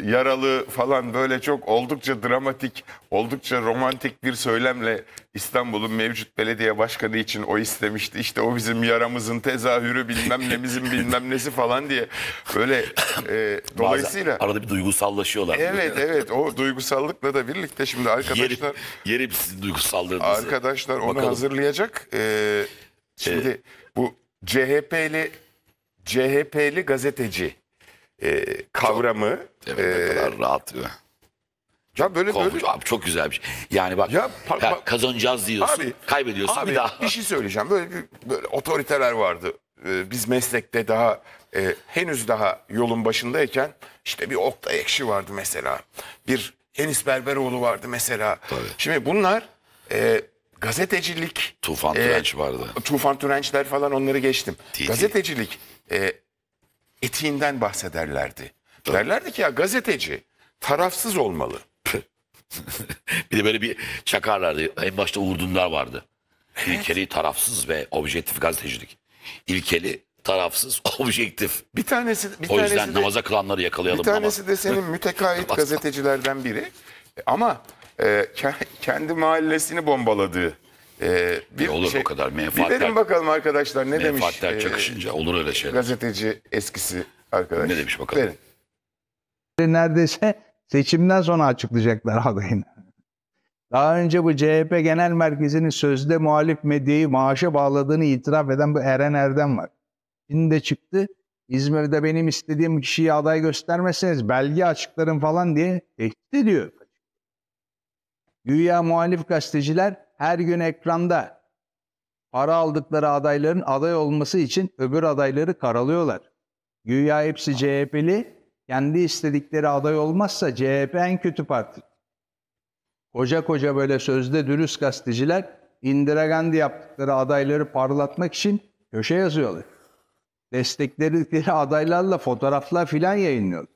yaralı falan böyle çok oldukça dramatik, oldukça romantik bir söylemle İstanbul'un mevcut belediye başkanı için o istemişti. İşte o bizim yaramızın tezahürü bilmem nemizin bilmem nesi falan diye böyle e, dolayısıyla. arada bir duygusallaşıyorlar. Evet evet o duygusallıkla da birlikte şimdi arkadaşlar. Yerip, yerip sizin duygusallığınızı. Arkadaşlar onu Bakalım. hazırlayacak. E, şimdi ee, bu CHP'li CHP'li gazeteci e, kavramı. Çok, evet ne e, kadar rahat. Ya böyle Korkunç. böyle. Abi çok güzel bir şey. Yani bak ya, bak, ya kazanacağız diyorsun. Abi, kaybediyorsun abi, bir daha. Bir şey söyleyeceğim. Böyle, bir böyle otoriteler vardı. Ee, biz meslekte daha e, henüz daha yolun başındayken işte bir Oktay Ekşi vardı mesela. Bir Enis Berberoğlu vardı mesela. Tabii. Şimdi bunlar e, gazetecilik. Tufan e, Türenç vardı. Tufan Türençler falan onları geçtim. gazetecilik. E, etiğinden bahsederlerdi. Derlerdi ki ya gazeteci tarafsız olmalı. bir de böyle bir çakarlardı. En başta Uğur Dündar vardı. Evet. İlkeli tarafsız ve objektif gazetecilik. İlkeli tarafsız, objektif. Bir tanesi bir O yüzden tanesi de, namaza kılanları yakalayalım. Bir tanesi ama. de senin mütekayit gazetecilerden biri. E, ama e, kendi mahallesini bombaladığı ee, e, bir ne olur şey, o kadar menfaatler. Gidelim bakalım arkadaşlar ne demiş. Menfaatler e, çakışınca e, olur öyle şeyler. Gazeteci eskisi arkadaş. Ne demiş bakalım. Verin. E, neredeyse seçimden sonra açıklayacaklar adayını. Daha önce bu CHP Genel Merkezi'nin sözde muhalif medyayı maaşa bağladığını itiraf eden bu Eren Erdem var. Şimdi de çıktı. İzmir'de benim istediğim kişiyi aday göstermezseniz belge açıklarım falan diye tehdit ediyor. Güya muhalif gazeteciler her gün ekranda para aldıkları adayların aday olması için öbür adayları karalıyorlar. Güya hepsi CHP'li, kendi istedikleri aday olmazsa CHP en kötü parti. Koca koca böyle sözde dürüst gazeteciler Indira Gandhi yaptıkları adayları parlatmak için köşe yazıyorlar. Destekledikleri adaylarla fotoğraflar filan yayınlıyor.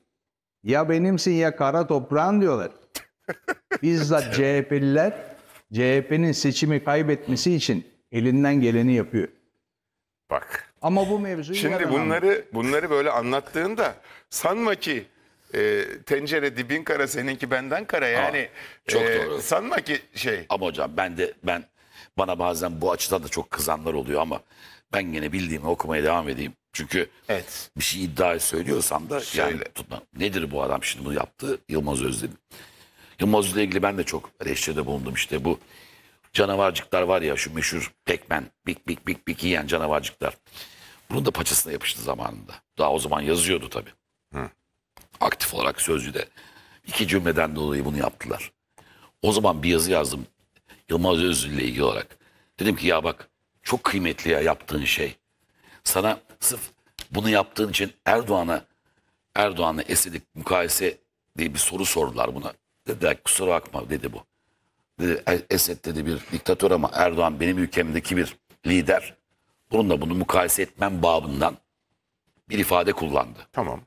Ya benimsin ya kara toprağın diyorlar. Bizzat CHP'liler CHP'nin seçimi kaybetmesi için elinden geleni yapıyor. Bak. Ama bu mevzu Şimdi bunları bunları böyle anlattığında sanma ki e, tencere dibin kara seninki benden kara yani Aa, çok e, doğru. sanma ki şey. Ama hocam ben de ben bana bazen bu açıdan da çok kızanlar oluyor ama ben gene bildiğimi okumaya devam edeyim. Çünkü evet. bir şey iddia söylüyorsam da Söyle. yani tutma. Nedir bu adam şimdi bunu yaptı? Yılmaz Özdemir. Yılmaz ile ilgili ben de çok eleştiride bulundum işte bu canavarcıklar var ya şu meşhur pekmen bik bik bik bik yiyen canavarcıklar. Bunun da paçasına yapıştı zamanında. Daha o zaman yazıyordu tabii. Hı. Aktif olarak sözlüde iki cümleden dolayı bunu yaptılar. O zaman bir yazı yazdım Yılmaz Özgür ile ilgili olarak. Dedim ki ya bak çok kıymetli ya yaptığın şey. Sana sırf bunu yaptığın için Erdoğan'a Erdoğan'la esirlik mukayese diye bir soru sordular buna. Dediler kusura bakma dedi bu. Dedi, Esed dedi bir diktatör ama Erdoğan benim ülkemdeki bir lider. Bununla bunu mukayese etmem babından bir ifade kullandı. Tamam.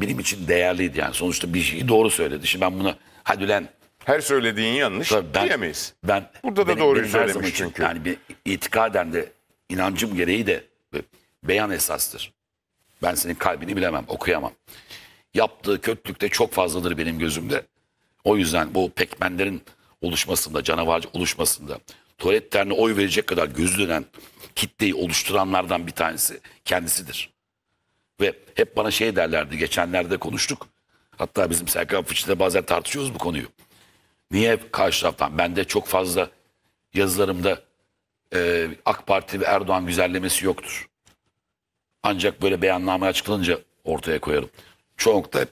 Benim için değerliydi yani. Sonuçta bir şeyi doğru söyledi. Şimdi ben bunu hadi ulan her söylediğin yanlış Tabii ben, diyemeyiz. Ben, Burada benim, da doğruyu benim söylemiş için, çünkü. Yani bir itikaden de inancım gereği de beyan esastır. Ben senin kalbini bilemem, okuyamam. Yaptığı kötülük de çok fazladır benim gözümde. O yüzden bu pekmenlerin oluşmasında, canavarcı oluşmasında tuvalet terine oy verecek kadar gözü dönen kitleyi oluşturanlardan bir tanesi kendisidir. Ve hep bana şey derlerdi, geçenlerde konuştuk. Hatta bizim Serkan Fıçı'da bazen tartışıyoruz bu konuyu. Niye karşı taraftan? Ben de çok fazla yazılarımda e, AK Parti ve Erdoğan güzellemesi yoktur. Ancak böyle beyanname açıklanınca ortaya koyarım. Çoğunlukla hep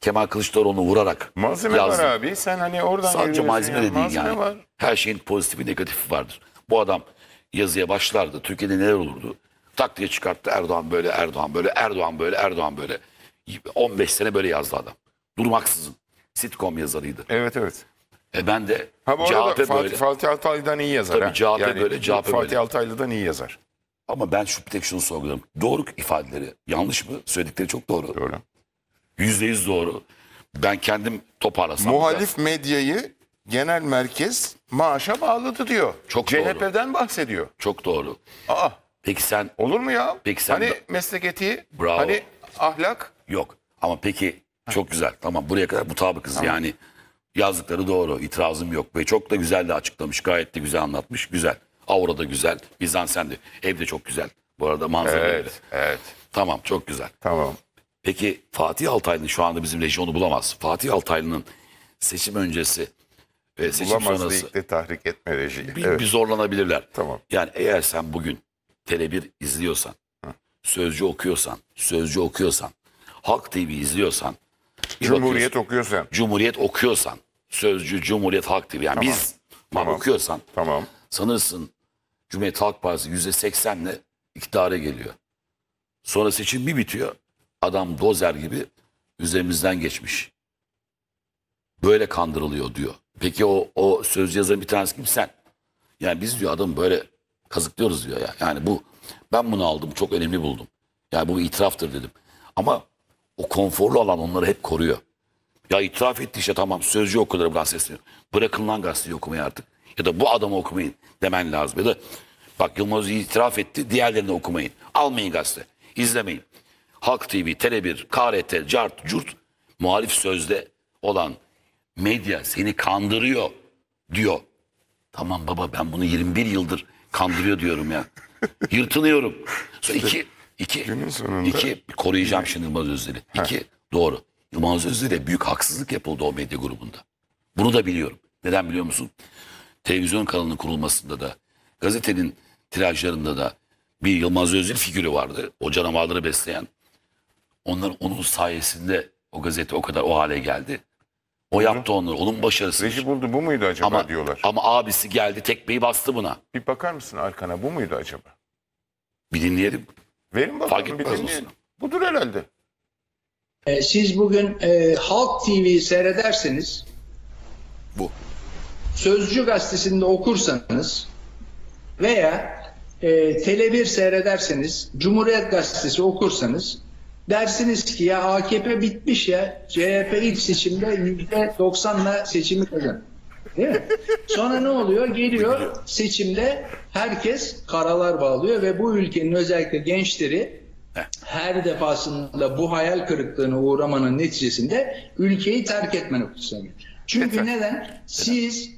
Kemal Kılıçdaroğlu'nu vurarak Malzeme yazdım. var abi. Sen hani oradan Sadece malzeme ya. de değil yani. var. Her şeyin pozitifi negatifi vardır. Bu adam yazıya başlardı. Türkiye'de neler olurdu? Tak diye çıkarttı Erdoğan böyle, Erdoğan böyle, Erdoğan böyle, Erdoğan böyle. 15 sene böyle yazdı adam. Durmaksızın. Sitcom yazarıydı. Evet evet. E ben de Ha bu arada CHP Fatih, böyle. Fatih Altaylı'dan iyi yazar. Tabii ha. CHP böyle, CHP Fatih böyle. Altaylı'dan iyi yazar. Ama ben şu bir tek şunu sorguluyorum. Doğru ifadeleri yanlış mı? Söyledikleri çok doğru. Doğru. Yüzde yüz doğru. Ben kendim toparlasam. Muhalif da. medyayı genel merkez maaşa bağladı diyor. Çok CHP'den doğru. bahsediyor. Çok doğru. Aa. Peki sen olur mu ya? Peki sen hani meslek etiği, Bravo. hani ahlak? Yok. Ama peki çok güzel. Tamam buraya kadar mutabıkız tamam. yani. Yazdıkları doğru. İtirazım yok. Ve çok da güzel de açıklamış. Gayet de güzel anlatmış. Güzel. Aura da güzel. Bizansen de. Ev de çok güzel. Bu arada manzara evet, Evet. Tamam çok güzel. Tamam. Peki Fatih Altaylı'nın şu anda bizim rejiyonu bulamaz. Fatih Altaylı'nın seçim öncesi ve seçim bulamaz sonrası... Bulamaz tahrik etme rejiyi. Bir, evet. bir zorlanabilirler. Tamam. Yani eğer sen bugün Tele1 izliyorsan, Hı. Sözcü okuyorsan, Sözcü okuyorsan, Halk TV izliyorsan... Cumhuriyet okuyorsan. Cumhuriyet okuyorsan. Sözcü, Cumhuriyet, Halk TV. Yani tamam. biz tamam. okuyorsan. Tamam. Sanırsın Cumhuriyet Halk Partisi %80'le iktidara geliyor. Sonra seçim bir bitiyor. Adam dozer gibi üzerimizden geçmiş. Böyle kandırılıyor diyor. Peki o, o söz yazarı bir tanesi kim sen? Yani biz diyor adam böyle kazıklıyoruz diyor ya. Yani bu ben bunu aldım çok önemli buldum. Yani bu itiraftır dedim. Ama o konforlu alan onları hep koruyor. Ya itiraf etti işte tamam sözcü o kadar gazetesini. Bırakın lan gazeteyi okumayı artık. Ya da bu adamı okumayın demen lazım. Ya da bak Yılmaz itiraf etti diğerlerini okumayın. Almayın gazete. izlemeyin. Halk TV, Tele1, KRT, Cart, Curt muhalif sözde olan medya seni kandırıyor diyor. Tamam baba ben bunu 21 yıldır kandırıyor diyorum ya. Yırtınıyorum. Sonra iki, iki, iki koruyacağım şimdi Yılmaz Özleri. İki, doğru. Yılmaz Özleri büyük haksızlık yapıldı o medya grubunda. Bunu da biliyorum. Neden biliyor musun? Televizyon kanalının kurulmasında da, gazetenin tirajlarında da bir Yılmaz Özdil figürü vardı. O canavarları besleyen. Onlar onun sayesinde o gazete o kadar o hale geldi. O yaptı onları. Onun başarısı. Reji buldu bu muydu acaba ama, diyorlar. Ama abisi geldi tekmeyi bastı buna. Bir bakar mısın arkana bu muydu acaba? Bir dinleyelim. Verin bakalım Fark bir dinleyelim. Olsun. Budur herhalde. E, siz bugün e, Halk TV'yi seyrederseniz bu. Sözcü gazetesinde okursanız veya e, Tele1 seyrederseniz Cumhuriyet gazetesi okursanız dersiniz ki ya AKP bitmiş ya CHP ilk seçimde yüzde doksanla seçimi kazan. Değil mi? Sonra ne oluyor? Geliyor seçimde herkes karalar bağlıyor ve bu ülkenin özellikle gençleri her defasında bu hayal kırıklığına uğramanın neticesinde ülkeyi terk etme noktasına geliyor. Çünkü neden? Siz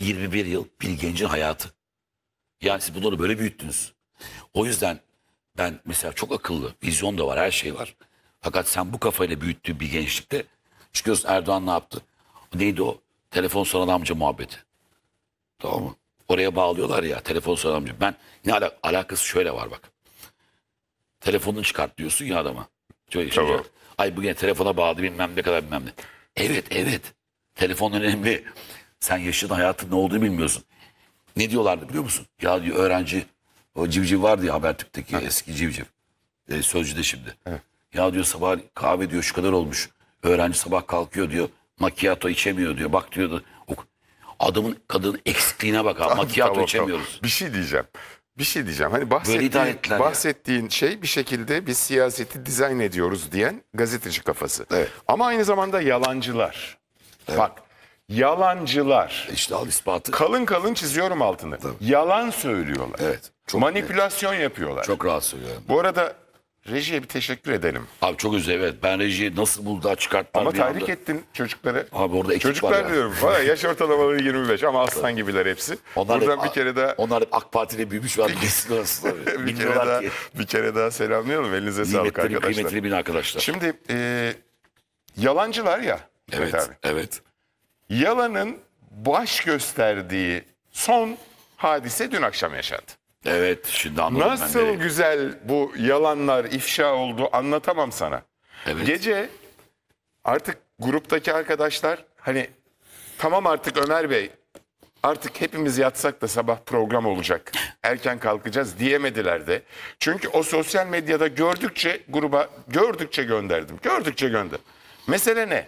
21 yıl bir gencin hayatı. Yani siz bunları böyle büyüttünüz. O yüzden ben mesela çok akıllı, vizyon da var, her şey var. Fakat sen bu kafayla büyüttüğün bir gençlikte çıkıyorsun Erdoğan ne yaptı? Neydi o? Telefon soran amca muhabbeti. Tamam mı? Oraya bağlıyorlar ya telefon soran amca. Ben ne ala alakası şöyle var bak. Telefonunu çıkart diyorsun ya adama. Şöyle, tamam. şöyle, Ay bugün telefona bağlı bilmem ne kadar bilmem ne. Evet evet. Telefon önemli. Sen yaşın hayatın ne olduğunu bilmiyorsun. Ne diyorlardı biliyor musun? Ya diyor öğrenci o civciv vardı ya Habertürk'teki evet. eski civciv. E, de şimdi. Evet. Ya diyor sabah kahve diyor şu kadar olmuş. Öğrenci sabah kalkıyor diyor. Macchiato içemiyor diyor. Bak diyordu. Adamın kadının eksikliğine bak ha. Macchiato tamam, içemiyoruz. Tamam. Bir şey diyeceğim. Bir şey diyeceğim. Hani bahsettiğin, bahsettiğin şey bir şekilde biz siyaseti dizayn ediyoruz diyen gazeteci kafası. Evet. Ama aynı zamanda yalancılar. Evet. Bak yalancılar. E, işte al ispatı. Kalın kalın çiziyorum altını. Tabii. Yalan söylüyorlar. Evet. Çok Manipülasyon net. yapıyorlar. Çok rahatsız oluyorum. Bu arada rejiye bir teşekkür edelim. Abi çok güzel evet. Ben rejiyi nasıl buldu çıkarttım. Ama tahrik anda. ettin çocukları. Abi orada ekip Çocuklar var ya. diyorum. Valla yaş ortalamaları 25 ama aslan gibiler hepsi. Onlar Buradan hep, bir kere daha. Onlar hep AK partiyle büyümüş var. Bilsin orası. bir, kere daha, ki. bir kere daha selamlıyorum. Elinize sağlık arkadaşlar. Kıymetli bin arkadaşlar. Şimdi e, yalancılar ya. Evet, evet abi. Evet. Yalanın baş gösterdiği son hadise dün akşam yaşandı. Evet. Şimdi anladım Nasıl ben de. güzel bu yalanlar ifşa oldu anlatamam sana. Evet. Gece artık gruptaki arkadaşlar hani tamam artık Ömer Bey artık hepimiz yatsak da sabah program olacak. Erken kalkacağız diyemediler de. Çünkü o sosyal medyada gördükçe gruba gördükçe gönderdim. Gördükçe gönder. Mesele ne?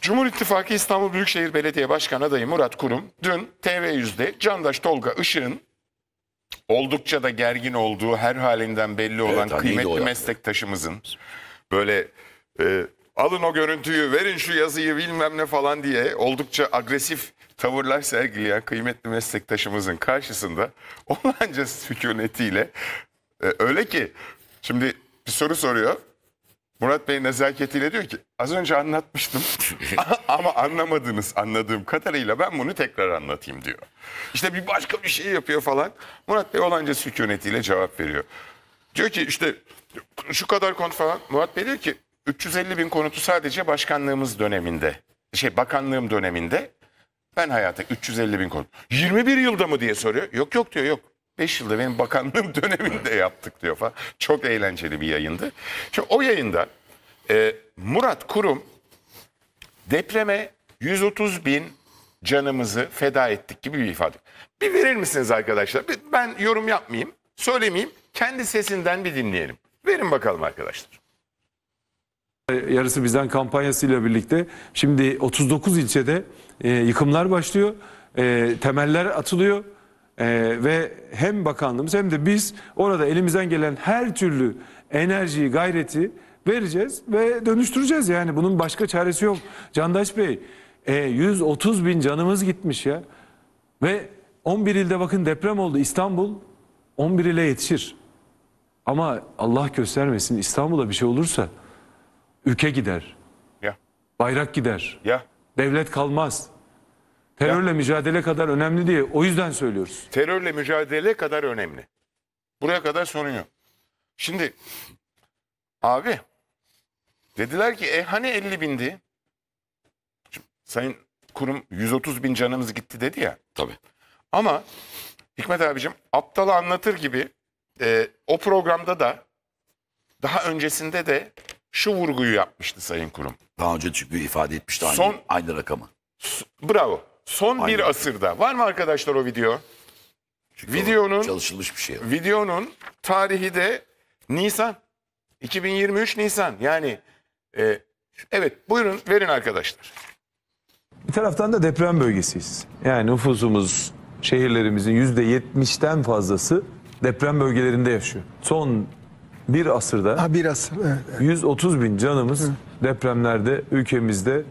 Cumhur İttifakı İstanbul Büyükşehir Belediye Başkanı adayı Murat Kurum dün TV1'de Candaş Tolga Işık'ın oldukça da gergin olduğu her halinden belli olan hani kıymetli meslektaşımızın böyle e, alın o görüntüyü verin şu yazıyı bilmem ne falan diye oldukça agresif tavırlar sergileyen kıymetli meslektaşımızın karşısında olanca sükunetiyle e, öyle ki şimdi bir soru soruyor Murat Bey nezaketiyle diyor ki az önce anlatmıştım ama anlamadınız anladığım kadarıyla ben bunu tekrar anlatayım diyor. İşte bir başka bir şey yapıyor falan. Murat Bey olanca sükunetiyle cevap veriyor. Diyor ki işte şu kadar konut falan. Murat Bey diyor ki 350 bin konutu sadece başkanlığımız döneminde şey bakanlığım döneminde ben hayata 350 bin konut. 21 yılda mı diye soruyor. Yok yok diyor yok. 5 yılda benim bakanlığım döneminde yaptık diyor falan. Çok eğlenceli bir yayındı. Şimdi o yayında e, Murat Kurum depreme 130 bin canımızı feda ettik gibi bir ifade. Bir verir misiniz arkadaşlar? Ben yorum yapmayayım, söylemeyeyim. Kendi sesinden bir dinleyelim. Verin bakalım arkadaşlar. Yarısı bizden kampanyasıyla birlikte şimdi 39 ilçede e, yıkımlar başlıyor. E, temeller atılıyor ee, ve hem bakanlığımız hem de biz orada elimizden gelen her türlü enerjiyi, gayreti vereceğiz ve dönüştüreceğiz. Yani bunun başka çaresi yok. Candaş Bey, e, 130 bin canımız gitmiş ya. Ve 11 ilde bakın deprem oldu. İstanbul 11 ile yetişir. Ama Allah göstermesin İstanbul'a bir şey olursa ülke gider. Ya. Bayrak gider. Ya. Devlet kalmaz. Terörle mücadele kadar önemli diye o yüzden söylüyoruz. Terörle mücadele kadar önemli. Buraya kadar sorun yok. Şimdi abi dediler ki e hani 50 bindi? Şimdi, sayın kurum 130 bin canımız gitti dedi ya. Tabii. Ama Hikmet abicim aptalı anlatır gibi e, o programda da daha öncesinde de şu vurguyu yapmıştı sayın kurum. Daha önce çünkü ifade etmişti aynı, Son- aynı rakamı. Bravo. Son Aynen. bir asırda. Var mı arkadaşlar o video? Çünkü videonun çalışılmış bir şey. Videonun tarihi de Nisan. 2023 Nisan. Yani e, evet buyurun verin arkadaşlar. Bir taraftan da deprem bölgesiyiz. Yani nüfusumuz, şehirlerimizin yüzde yetmişten fazlası deprem bölgelerinde yaşıyor. Son bir asırda ha, bir asır, evet, evet. 130 bin canımız Hı. depremlerde ülkemizde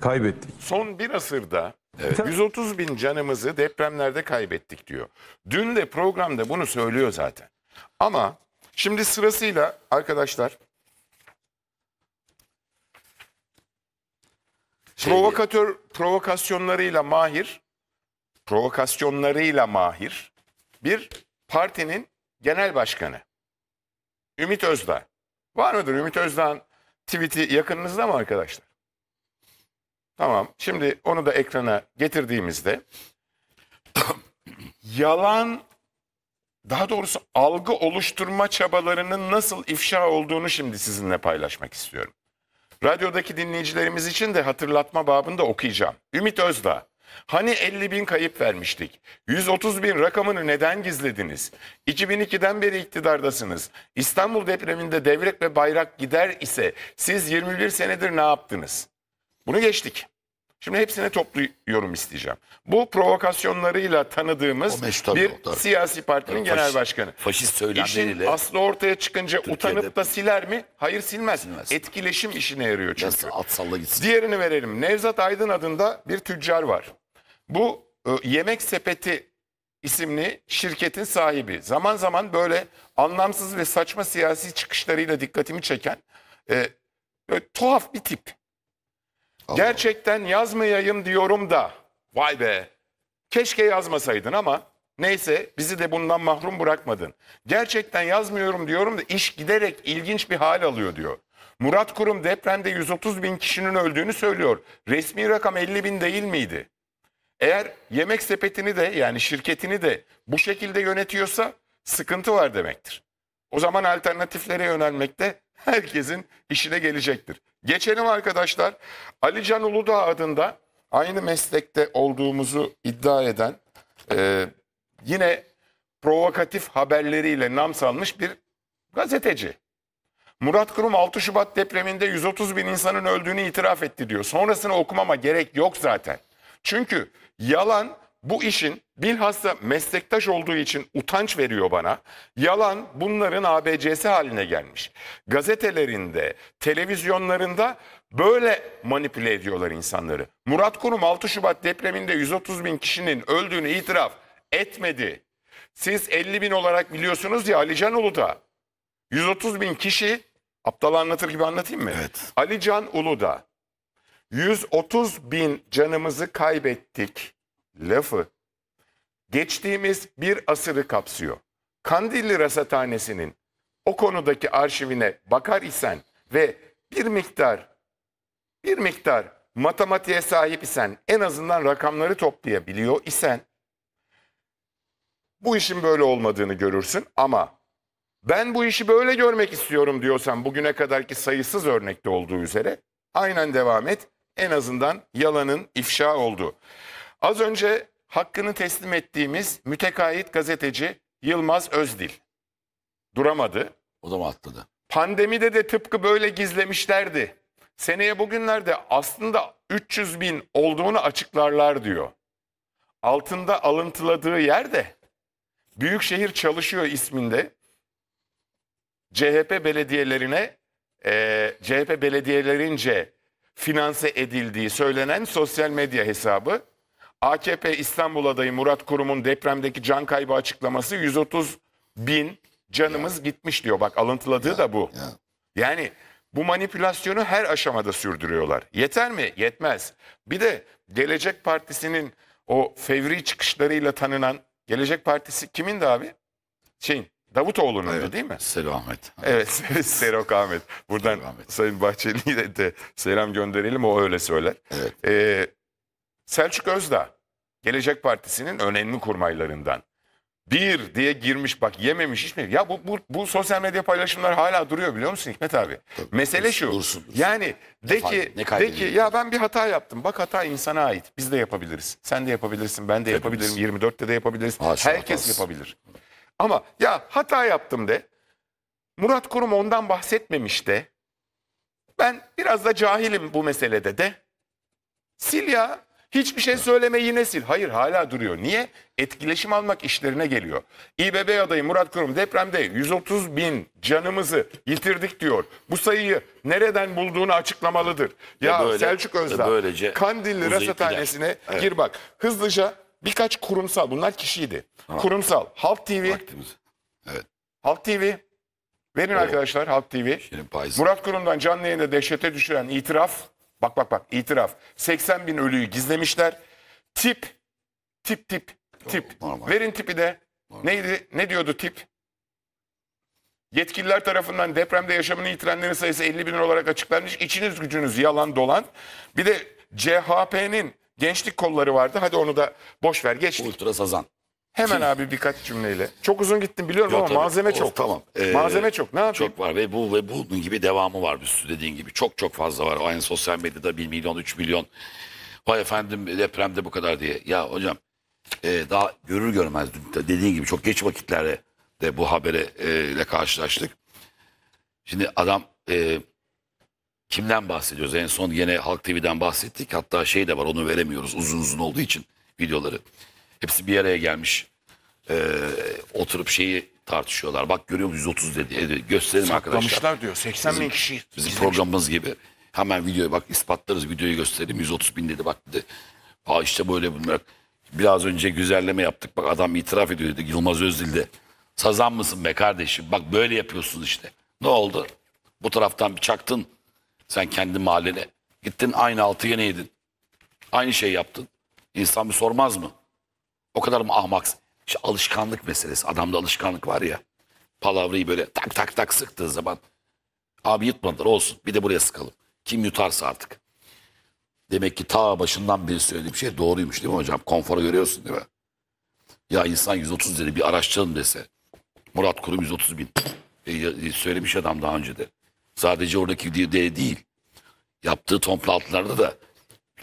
kaybettik. Son bir asırda Evet, 130 bin canımızı depremlerde kaybettik diyor. Dün de programda bunu söylüyor zaten. Ama şimdi sırasıyla arkadaşlar şey provokatör provokasyonlarıyla mahir provokasyonlarıyla mahir bir partinin genel başkanı Ümit Özdağ. Var mıdır Ümit Özdağ'ın tweet'i yakınınızda mı arkadaşlar? Tamam. Şimdi onu da ekrana getirdiğimizde yalan daha doğrusu algı oluşturma çabalarının nasıl ifşa olduğunu şimdi sizinle paylaşmak istiyorum. Radyodaki dinleyicilerimiz için de hatırlatma babında okuyacağım. Ümit Özdağ, hani 50 bin kayıp vermiştik? 130 bin rakamını neden gizlediniz? 2002'den beri iktidardasınız. İstanbul depreminde devrek ve bayrak gider ise siz 21 senedir ne yaptınız? Bunu geçtik. Şimdi hepsine toplu yorum isteyeceğim. Bu provokasyonlarıyla tanıdığımız bir noktalar. siyasi partinin yani genel faşist, başkanı. Faşist söylemleriyle. İşin aslı ortaya çıkınca Türkiye'de, utanıp da siler mi? Hayır silmez. silmez. Etkileşim işine yarıyor çünkü. Nasıl at salla gitsin. Diğerini verelim. Nevzat Aydın adında bir tüccar var. Bu e, yemek sepeti isimli şirketin sahibi. Zaman zaman böyle anlamsız ve saçma siyasi çıkışlarıyla dikkatimi çeken e, tuhaf bir tip. Gerçekten yazmayayım diyorum da. Vay be. Keşke yazmasaydın ama neyse bizi de bundan mahrum bırakmadın. Gerçekten yazmıyorum diyorum da iş giderek ilginç bir hal alıyor diyor. Murat Kurum depremde 130 bin kişinin öldüğünü söylüyor. Resmi rakam 50 bin değil miydi? Eğer yemek sepetini de yani şirketini de bu şekilde yönetiyorsa sıkıntı var demektir. O zaman alternatiflere yönelmekte herkesin işine gelecektir. Geçelim arkadaşlar. Ali Can Uludağ adında aynı meslekte olduğumuzu iddia eden e, yine provokatif haberleriyle nam salmış bir gazeteci. Murat Kurum 6 Şubat depreminde 130 bin insanın öldüğünü itiraf etti diyor. Sonrasını okumama gerek yok zaten. Çünkü yalan bu işin bilhassa meslektaş olduğu için utanç veriyor bana. Yalan bunların ABC'si haline gelmiş. Gazetelerinde, televizyonlarında böyle manipüle ediyorlar insanları. Murat Kurum 6 Şubat depreminde 130 bin kişinin öldüğünü itiraf etmedi. Siz 50 bin olarak biliyorsunuz ya Ali Can da. 130 bin kişi, aptal anlatır gibi anlatayım mı? Evet. Ali Can Ulu da 130 bin canımızı kaybettik lafı geçtiğimiz bir asırı kapsıyor. Kandilli Rasathanesi'nin o konudaki arşivine bakar isen ve bir miktar bir miktar matematiğe sahip isen en azından rakamları toplayabiliyor isen bu işin böyle olmadığını görürsün ama ben bu işi böyle görmek istiyorum diyorsan bugüne kadarki sayısız örnekte olduğu üzere aynen devam et. En azından yalanın ifşa oldu. Az önce hakkını teslim ettiğimiz mütekayit gazeteci Yılmaz Özdil. Duramadı. O da mı atladı? Pandemide de tıpkı böyle gizlemişlerdi. Seneye bugünlerde aslında 300 bin olduğunu açıklarlar diyor. Altında alıntıladığı yerde Büyükşehir Çalışıyor isminde CHP belediyelerine e, CHP belediyelerince finanse edildiği söylenen sosyal medya hesabı AKP İstanbul adayı Murat Kurum'un depremdeki can kaybı açıklaması 130 bin canımız ya. gitmiş diyor. Bak alıntıladığı ya. da bu. Ya. Yani bu manipülasyonu her aşamada sürdürüyorlar. Yeter mi? Yetmez. Bir de Gelecek Partisi'nin o fevri çıkışlarıyla tanınan Gelecek Partisi kimin de abi? Şeyin Davutoğlu'nun evet. değil mi? Selamet. Evet, Serok Ahmet. Buradan Selamet. Sayın Bahçeli'ye de selam gönderelim o öyle söyler. Evet. Ee, Selçuk Özdağ, Gelecek Partisi'nin önemli kurmaylarından. Bir diye girmiş bak yememiş hiç mi Ya bu, bu, bu sosyal medya paylaşımlar hala duruyor biliyor musun Hikmet abi? Tabii, Mesele dursun, şu. Dursun, dursun. Yani de ki, de ki ya ben bir hata yaptım. Bak hata insana ait. Biz de yapabiliriz. Sen de yapabilirsin. Ben de Hepimiz. yapabilirim. 24'te de yapabiliriz. Haşa, Herkes hatası. yapabilir. Ama ya hata yaptım de. Murat Kurum ondan bahsetmemiş de. Ben biraz da cahilim bu meselede de. Sil ya Hiçbir şey söyleme yine sil. Hayır hala duruyor. Niye? Etkileşim almak işlerine geliyor. İBB adayı Murat Kurum depremde 130 bin canımızı yitirdik diyor. Bu sayıyı nereden bulduğunu açıklamalıdır. Ya böyle, Selçuk Özdağ Kandilli Rasathanesi'ne evet. gir bak. Hızlıca birkaç kurumsal bunlar kişiydi. Ha. Kurumsal Halk TV. Evet. Halk TV. Verin o, arkadaşlar Halk TV. Murat Kurum'dan canlı yayında dehşete düşüren itiraf Bak bak bak itiraf. 80 bin ölüyü gizlemişler. Tip, tip, tip, tip. Normal. Verin tipi de. Normal. Neydi? Ne diyordu tip? Yetkililer tarafından depremde yaşamını yitirenlerin sayısı 50 bin olarak açıklanmış. İçiniz gücünüz yalan dolan. Bir de CHP'nin gençlik kolları vardı. Hadi onu da boş ver geçtik. Ultra Sazan. Hemen abi birkaç cümleyle. Çok uzun gittim biliyorum Yok, ama tabii. malzeme O, çok. Tamam. Ee, malzeme çok. Ne yapayım? Çok var ve bu ve bunun gibi devamı var bir sürü dediğin gibi. Çok çok fazla var. Aynı sosyal medyada 1 milyon 3 milyon. Vay efendim depremde bu kadar diye. Ya hocam e, daha görür görmez dediğin gibi çok geç vakitlerde de bu habere e, ile karşılaştık. Şimdi adam e, kimden bahsediyoruz? En son yine Halk TV'den bahsettik. Hatta şey de var onu veremiyoruz uzun uzun olduğu için videoları. Hepsi bir araya gelmiş. Ee, oturup şeyi tartışıyorlar. Bak görüyor musun 130 dedi. E, gösterelim arkadaşlar. Saklamışlar diyor. 80 bin kişi. Bizim izlemiş. programımız gibi. Hemen videoya bak ispatlarız. Videoyu gösterelim. 130 bin dedi. Bak dedi. Aa işte böyle bunlar. Biraz önce güzelleme yaptık. Bak adam itiraf ediyor dedi. Yılmaz Özdil de. Sazan mısın be kardeşim? Bak böyle yapıyorsun işte. Ne oldu? Bu taraftan bir çaktın. Sen kendi mahallene. Gittin aynı altı yine yedin. Aynı şey yaptın. İnsan bir sormaz mı? O kadar mı ahmak? İşte alışkanlık meselesi. Adamda alışkanlık var ya. Palavrayı böyle tak tak tak sıktığı zaman. Abi yutmadılar olsun. Bir de buraya sıkalım. Kim yutarsa artık. Demek ki ta başından beri söylediğim şey doğruymuş değil mi hocam? Konforu görüyorsun değil mi? Ya insan 130 lira bir araştıralım dese. Murat Kurum 130 bin. E, e, söylemiş adam daha önce de. Sadece oradaki de değil. Yaptığı toplantılarda da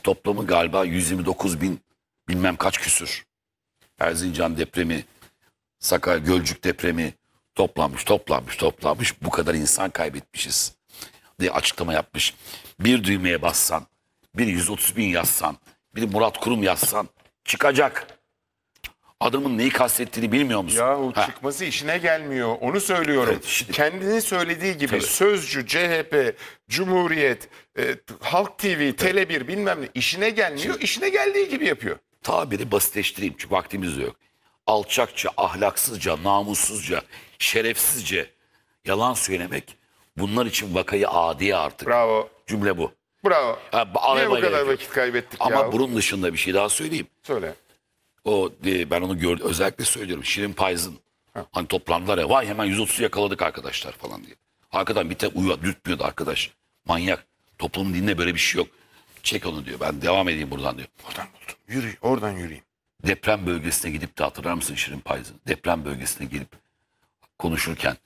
toplamı galiba 129 bin bilmem kaç küsür. Erzincan depremi, Sakarya Gölcük depremi toplanmış, toplanmış, toplanmış. Bu kadar insan kaybetmişiz diye açıklama yapmış. Bir düğmeye bassan, bir 130 bin yazsan, bir Murat Kurum yazsan çıkacak. Adamın neyi kastettiğini bilmiyor musun? Ya o ha. çıkması işine gelmiyor. Onu söylüyorum. Evet, şimdi... Kendini söylediği gibi Tabii. Sözcü, CHP, Cumhuriyet, e, Halk TV, Tele1 bilmem ne işine gelmiyor. Şimdi... İşine geldiği gibi yapıyor tabiri basitleştireyim çünkü vaktimiz de yok. Alçakça, ahlaksızca, namussuzca, şerefsizce yalan söylemek bunlar için vakayı adi artık. Bravo. Cümle bu. Bravo. Ha, Niye bu kadar gerekiyor. vakit kaybettik Ama ya? Ama bunun dışında bir şey daha söyleyeyim. Söyle. O e, ben onu gördüm özellikle söylüyorum. Şirin Payız'ın ha. hani toplantılar ya vay hemen 130 yakaladık arkadaşlar falan diye. Hakikaten bir tek uyuyor, dürtmüyordu arkadaş. Manyak. Toplumun dinine böyle bir şey yok. Çek onu diyor. Ben devam edeyim buradan diyor. Oradan buldum. Yürü, oradan yürüyeyim. Deprem bölgesine gidip de hatırlar mısın Şirin Payız'ın? Deprem bölgesine gidip konuşurken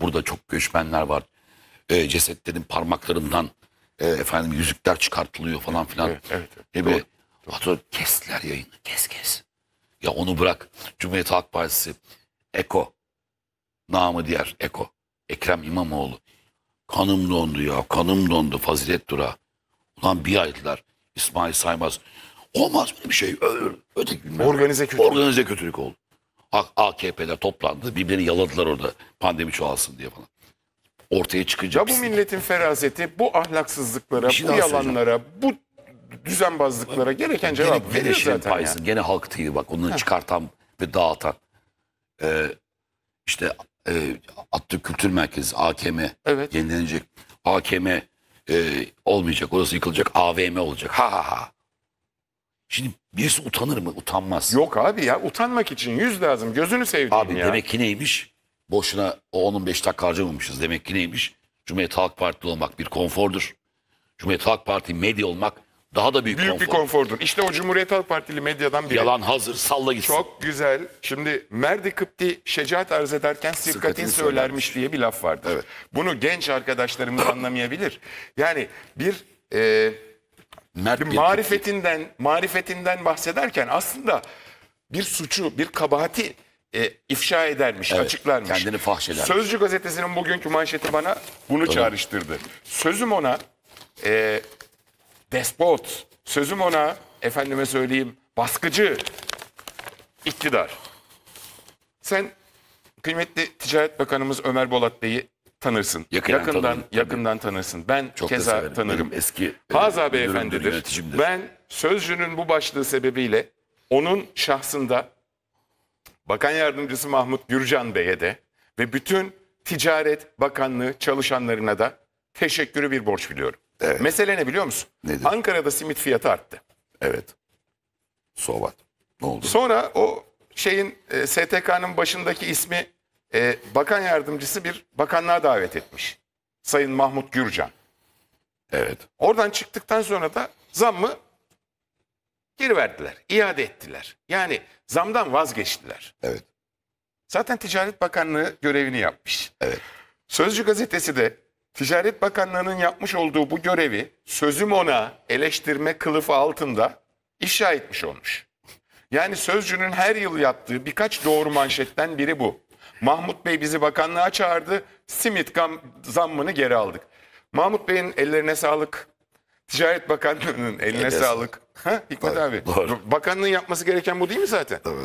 burada çok göçmenler var. E, cesetlerin parmaklarından e, efendim yüzükler çıkartılıyor falan filan. Evet, evet. evet. Ve Hatır, kestiler yayını. Kes kes. Ya onu bırak. Cumhuriyet Halk Partisi, Eko, namı diğer Eko, Ekrem İmamoğlu. Kanım dondu ya, kanım dondu. Fazilet durağı. Ulan bir aydılar. İsmail Saymaz. Olmaz bir şey. Ö- öteki Organize kötülük. Organize kötülük oldu. A- toplandı. Birbirini yaladılar orada. Pandemi çoğalsın diye falan. Ortaya çıkınca... Ya bu milletin feraseti bu ahlaksızlıklara, bu şey yalanlara, bu düzenbazlıklara gereken cevap Gene veriyor Veneş'in zaten ya. payısın. Gene halk TV bak. Onları çıkartan ve dağıtan. Ee, işte e, Atlı Kültür Merkezi AKM Evet. yenilenecek. AKM ee, olmayacak orası yıkılacak AVM olacak ha ha ha. Şimdi birisi utanır mı? Utanmaz. Yok abi ya utanmak için yüz lazım. Gözünü sevdiğim Abi ya. demek ki neymiş? Boşuna o 10-15 dakika harcamamışız. Demek ki neymiş? Cumhuriyet Halk Partili olmak bir konfordur. Cumhuriyet Halk Parti medya olmak daha da büyük, büyük konfor. bir konfordur. İşte o Cumhuriyet Halk Partili medyadan biri. Yalan hazır salla gitsin. Çok güzel. Şimdi merdi kıpti şecaat arz ederken sirkatin söylermiş diye bir laf vardır. Evet. Bunu genç arkadaşlarımız anlamayabilir. Yani bir... E, Mert bir marifetinden marifetinden bahsederken aslında bir suçu, bir kabahati e, ifşa edermiş, evet, açıklarmış. Kendini fahşeler. Sözcü gazetesinin bugünkü manşeti bana bunu Öyle. çağrıştırdı. Sözüm ona e, despot, sözüm ona efendime söyleyeyim baskıcı, iktidar. Sen kıymetli Ticaret Bakanımız Ömer Bolat Bey'i tanırsın. Yakından yakından, tanırım, yakından tanırsın. Ben Çok keza tanırım. Benim eski Haza e, beyefendidir. Ben sözcünün bu başlığı sebebiyle onun şahsında Bakan Yardımcısı Mahmut Gürcan Bey'e de ve bütün Ticaret Bakanlığı çalışanlarına da teşekkürü bir borç biliyorum. Evet. Mesele ne biliyor musun? Nedir? Ankara'da simit fiyatı arttı. Evet. Sovat. Ne oldu? Sonra o şeyin e, STK'nın başındaki ismi e, bakan yardımcısı bir bakanlığa davet etmiş. Sayın Mahmut Gürcan. Evet. Oradan çıktıktan sonra da zammı geri verdiler, iade ettiler. Yani zamdan vazgeçtiler. Evet. Zaten Ticaret Bakanlığı görevini yapmış. Evet. Sözcü gazetesi de Ticaret Bakanlığı'nın yapmış olduğu bu görevi sözüm ona eleştirme kılıfı altında ifşa etmiş olmuş. Yani Sözcü'nün her yıl yaptığı birkaç doğru manşetten biri bu. Mahmut Bey bizi bakanlığa çağırdı, simit gam, zammını geri aldık. Mahmut Bey'in ellerine sağlık, Ticaret Bakanlığı'nın eline sağlık. Ha, Hikmet Tabii, abi, doğru. bakanlığın yapması gereken bu değil mi zaten? Tabii.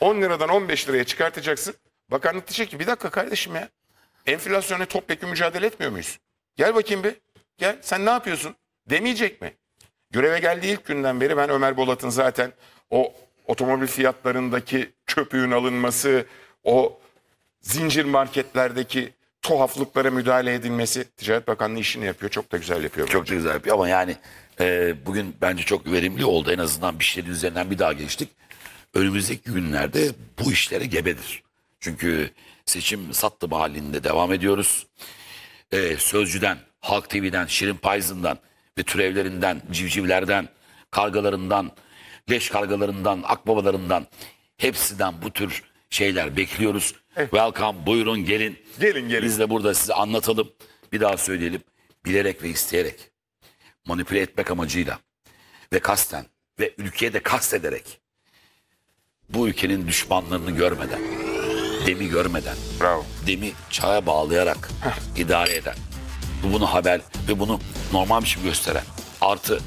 10 liradan 15 liraya çıkartacaksın. Bakanlık diyecek ki bir dakika kardeşim ya enflasyona topyekun mücadele etmiyor muyuz? Gel bakayım bir. Gel sen ne yapıyorsun? Demeyecek mi? Göreve geldiği ilk günden beri ben Ömer Bolat'ın zaten o otomobil fiyatlarındaki çöpüğün alınması, o zincir marketlerdeki tuhaflıklara müdahale edilmesi Ticaret Bakanlığı işini yapıyor. Çok da güzel yapıyor. Çok bence. da güzel yapıyor ama yani e, bugün bence çok verimli oldu. En azından bir şeyin üzerinden bir daha geçtik. Önümüzdeki günlerde bu işlere gebedir. Çünkü seçim sattı halinde devam ediyoruz. Ee, Sözcü'den, Halk TV'den, Şirin Payzın'dan ve türevlerinden, civcivlerden, kargalarından, leş kargalarından, akbabalarından hepsinden bu tür şeyler bekliyoruz. Evet. Welcome, buyurun gelin. Gelin gelin. Biz de burada size anlatalım. Bir daha söyleyelim. Bilerek ve isteyerek, manipüle etmek amacıyla ve kasten ve ülkeye de kastederek bu ülkenin düşmanlarını görmeden Demi görmeden, Bravo. demi çaya bağlayarak idare eden ve bunu haber ve bunu normal bir şey gösteren artı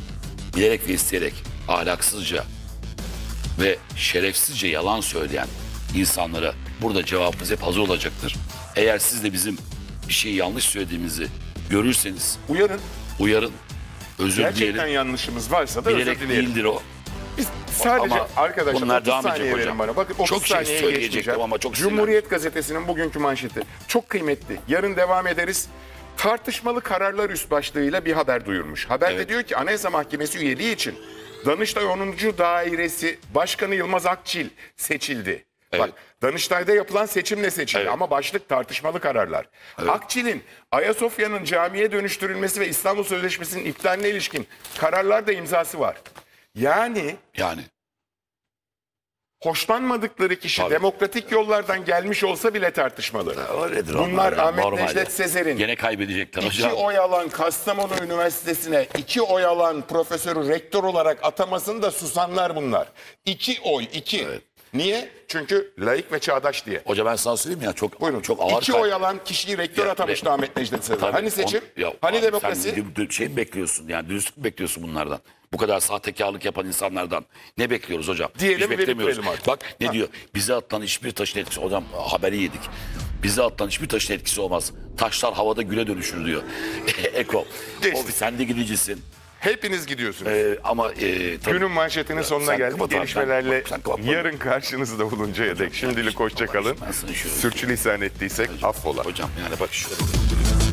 bilerek ve isteyerek ahlaksızca ve şerefsizce yalan söyleyen insanlara burada cevabımız hep hazır olacaktır. Eğer siz de bizim bir şeyi yanlış söylediğimizi görürseniz Uyarın. uyarın, özür Gerçekten dileyelim. yanlışımız varsa da özür Bilerek dileyelim. değildir o. Biz sadece ama arkadaşlar bunlar 30 saniye edecek verin bana. Bakın 30 çok şey saniyeye geçmeyeceğim. ama çok Cumhuriyet Gazetesi'nin bugünkü manşeti. Çok kıymetli. Yarın devam ederiz. Tartışmalı kararlar üst başlığıyla bir haber duyurmuş. Haberde evet. diyor ki Anayasa Mahkemesi üyeliği için Danıştay 10. Dairesi Başkanı Yılmaz Akçil seçildi. Evet. Bak Danıştay'da yapılan seçimle seçildi evet. ama başlık tartışmalı kararlar. Evet. Akçil'in Ayasofya'nın camiye dönüştürülmesi ve İstanbul Sözleşmesi'nin iptaline ilişkin kararlar da imzası var. Yani Yani hoşlanmadıkları kişi Tabii. demokratik yollardan gelmiş olsa bile tartışmalı. o Bunlar Ahmet normal Necdet Sezer'in gene kaybedecekler İki hocam. oy alan Kastamonu Üniversitesi'ne iki oy alan profesörü rektör olarak atamasını da susanlar bunlar. İki oy, iki. Niye? Çünkü laik ve çağdaş diye. Hoca ben sana söyleyeyim ya çok Buyurun. çok ağır. İki oy alan kişiyi rektör Ya, atamıştı re- Ahmet Necdet Sezer. Hani seçim? on- ya hani abi, demokrasi? Sen dü- dü- şey mi bekliyorsun yani dürüstlük mü bekliyorsun bunlardan? Bu kadar sahtekarlık yapan insanlardan ne bekliyoruz hocam? Diyelim, Hiç beklemiyoruz. artık. Bak ne diyor? Bize atılan hiçbir taşın etkisi hocam haberi yedik. Bize atılan hiçbir taşın etkisi olmaz. Taşlar havada güle dönüşür diyor. Eko. Geçti. O, sen de gidicisin. Hepiniz gidiyorsunuz. Ee, ama e, tabii, Günün manşetinin ya, sonuna geldik. Gelişmelerle sen, sen yarın karşınızda buluncaya dek. Şimdilik hoşçakalın. Sürçülisan ettiysek hocam, affola. Hocam yani bak şöyle.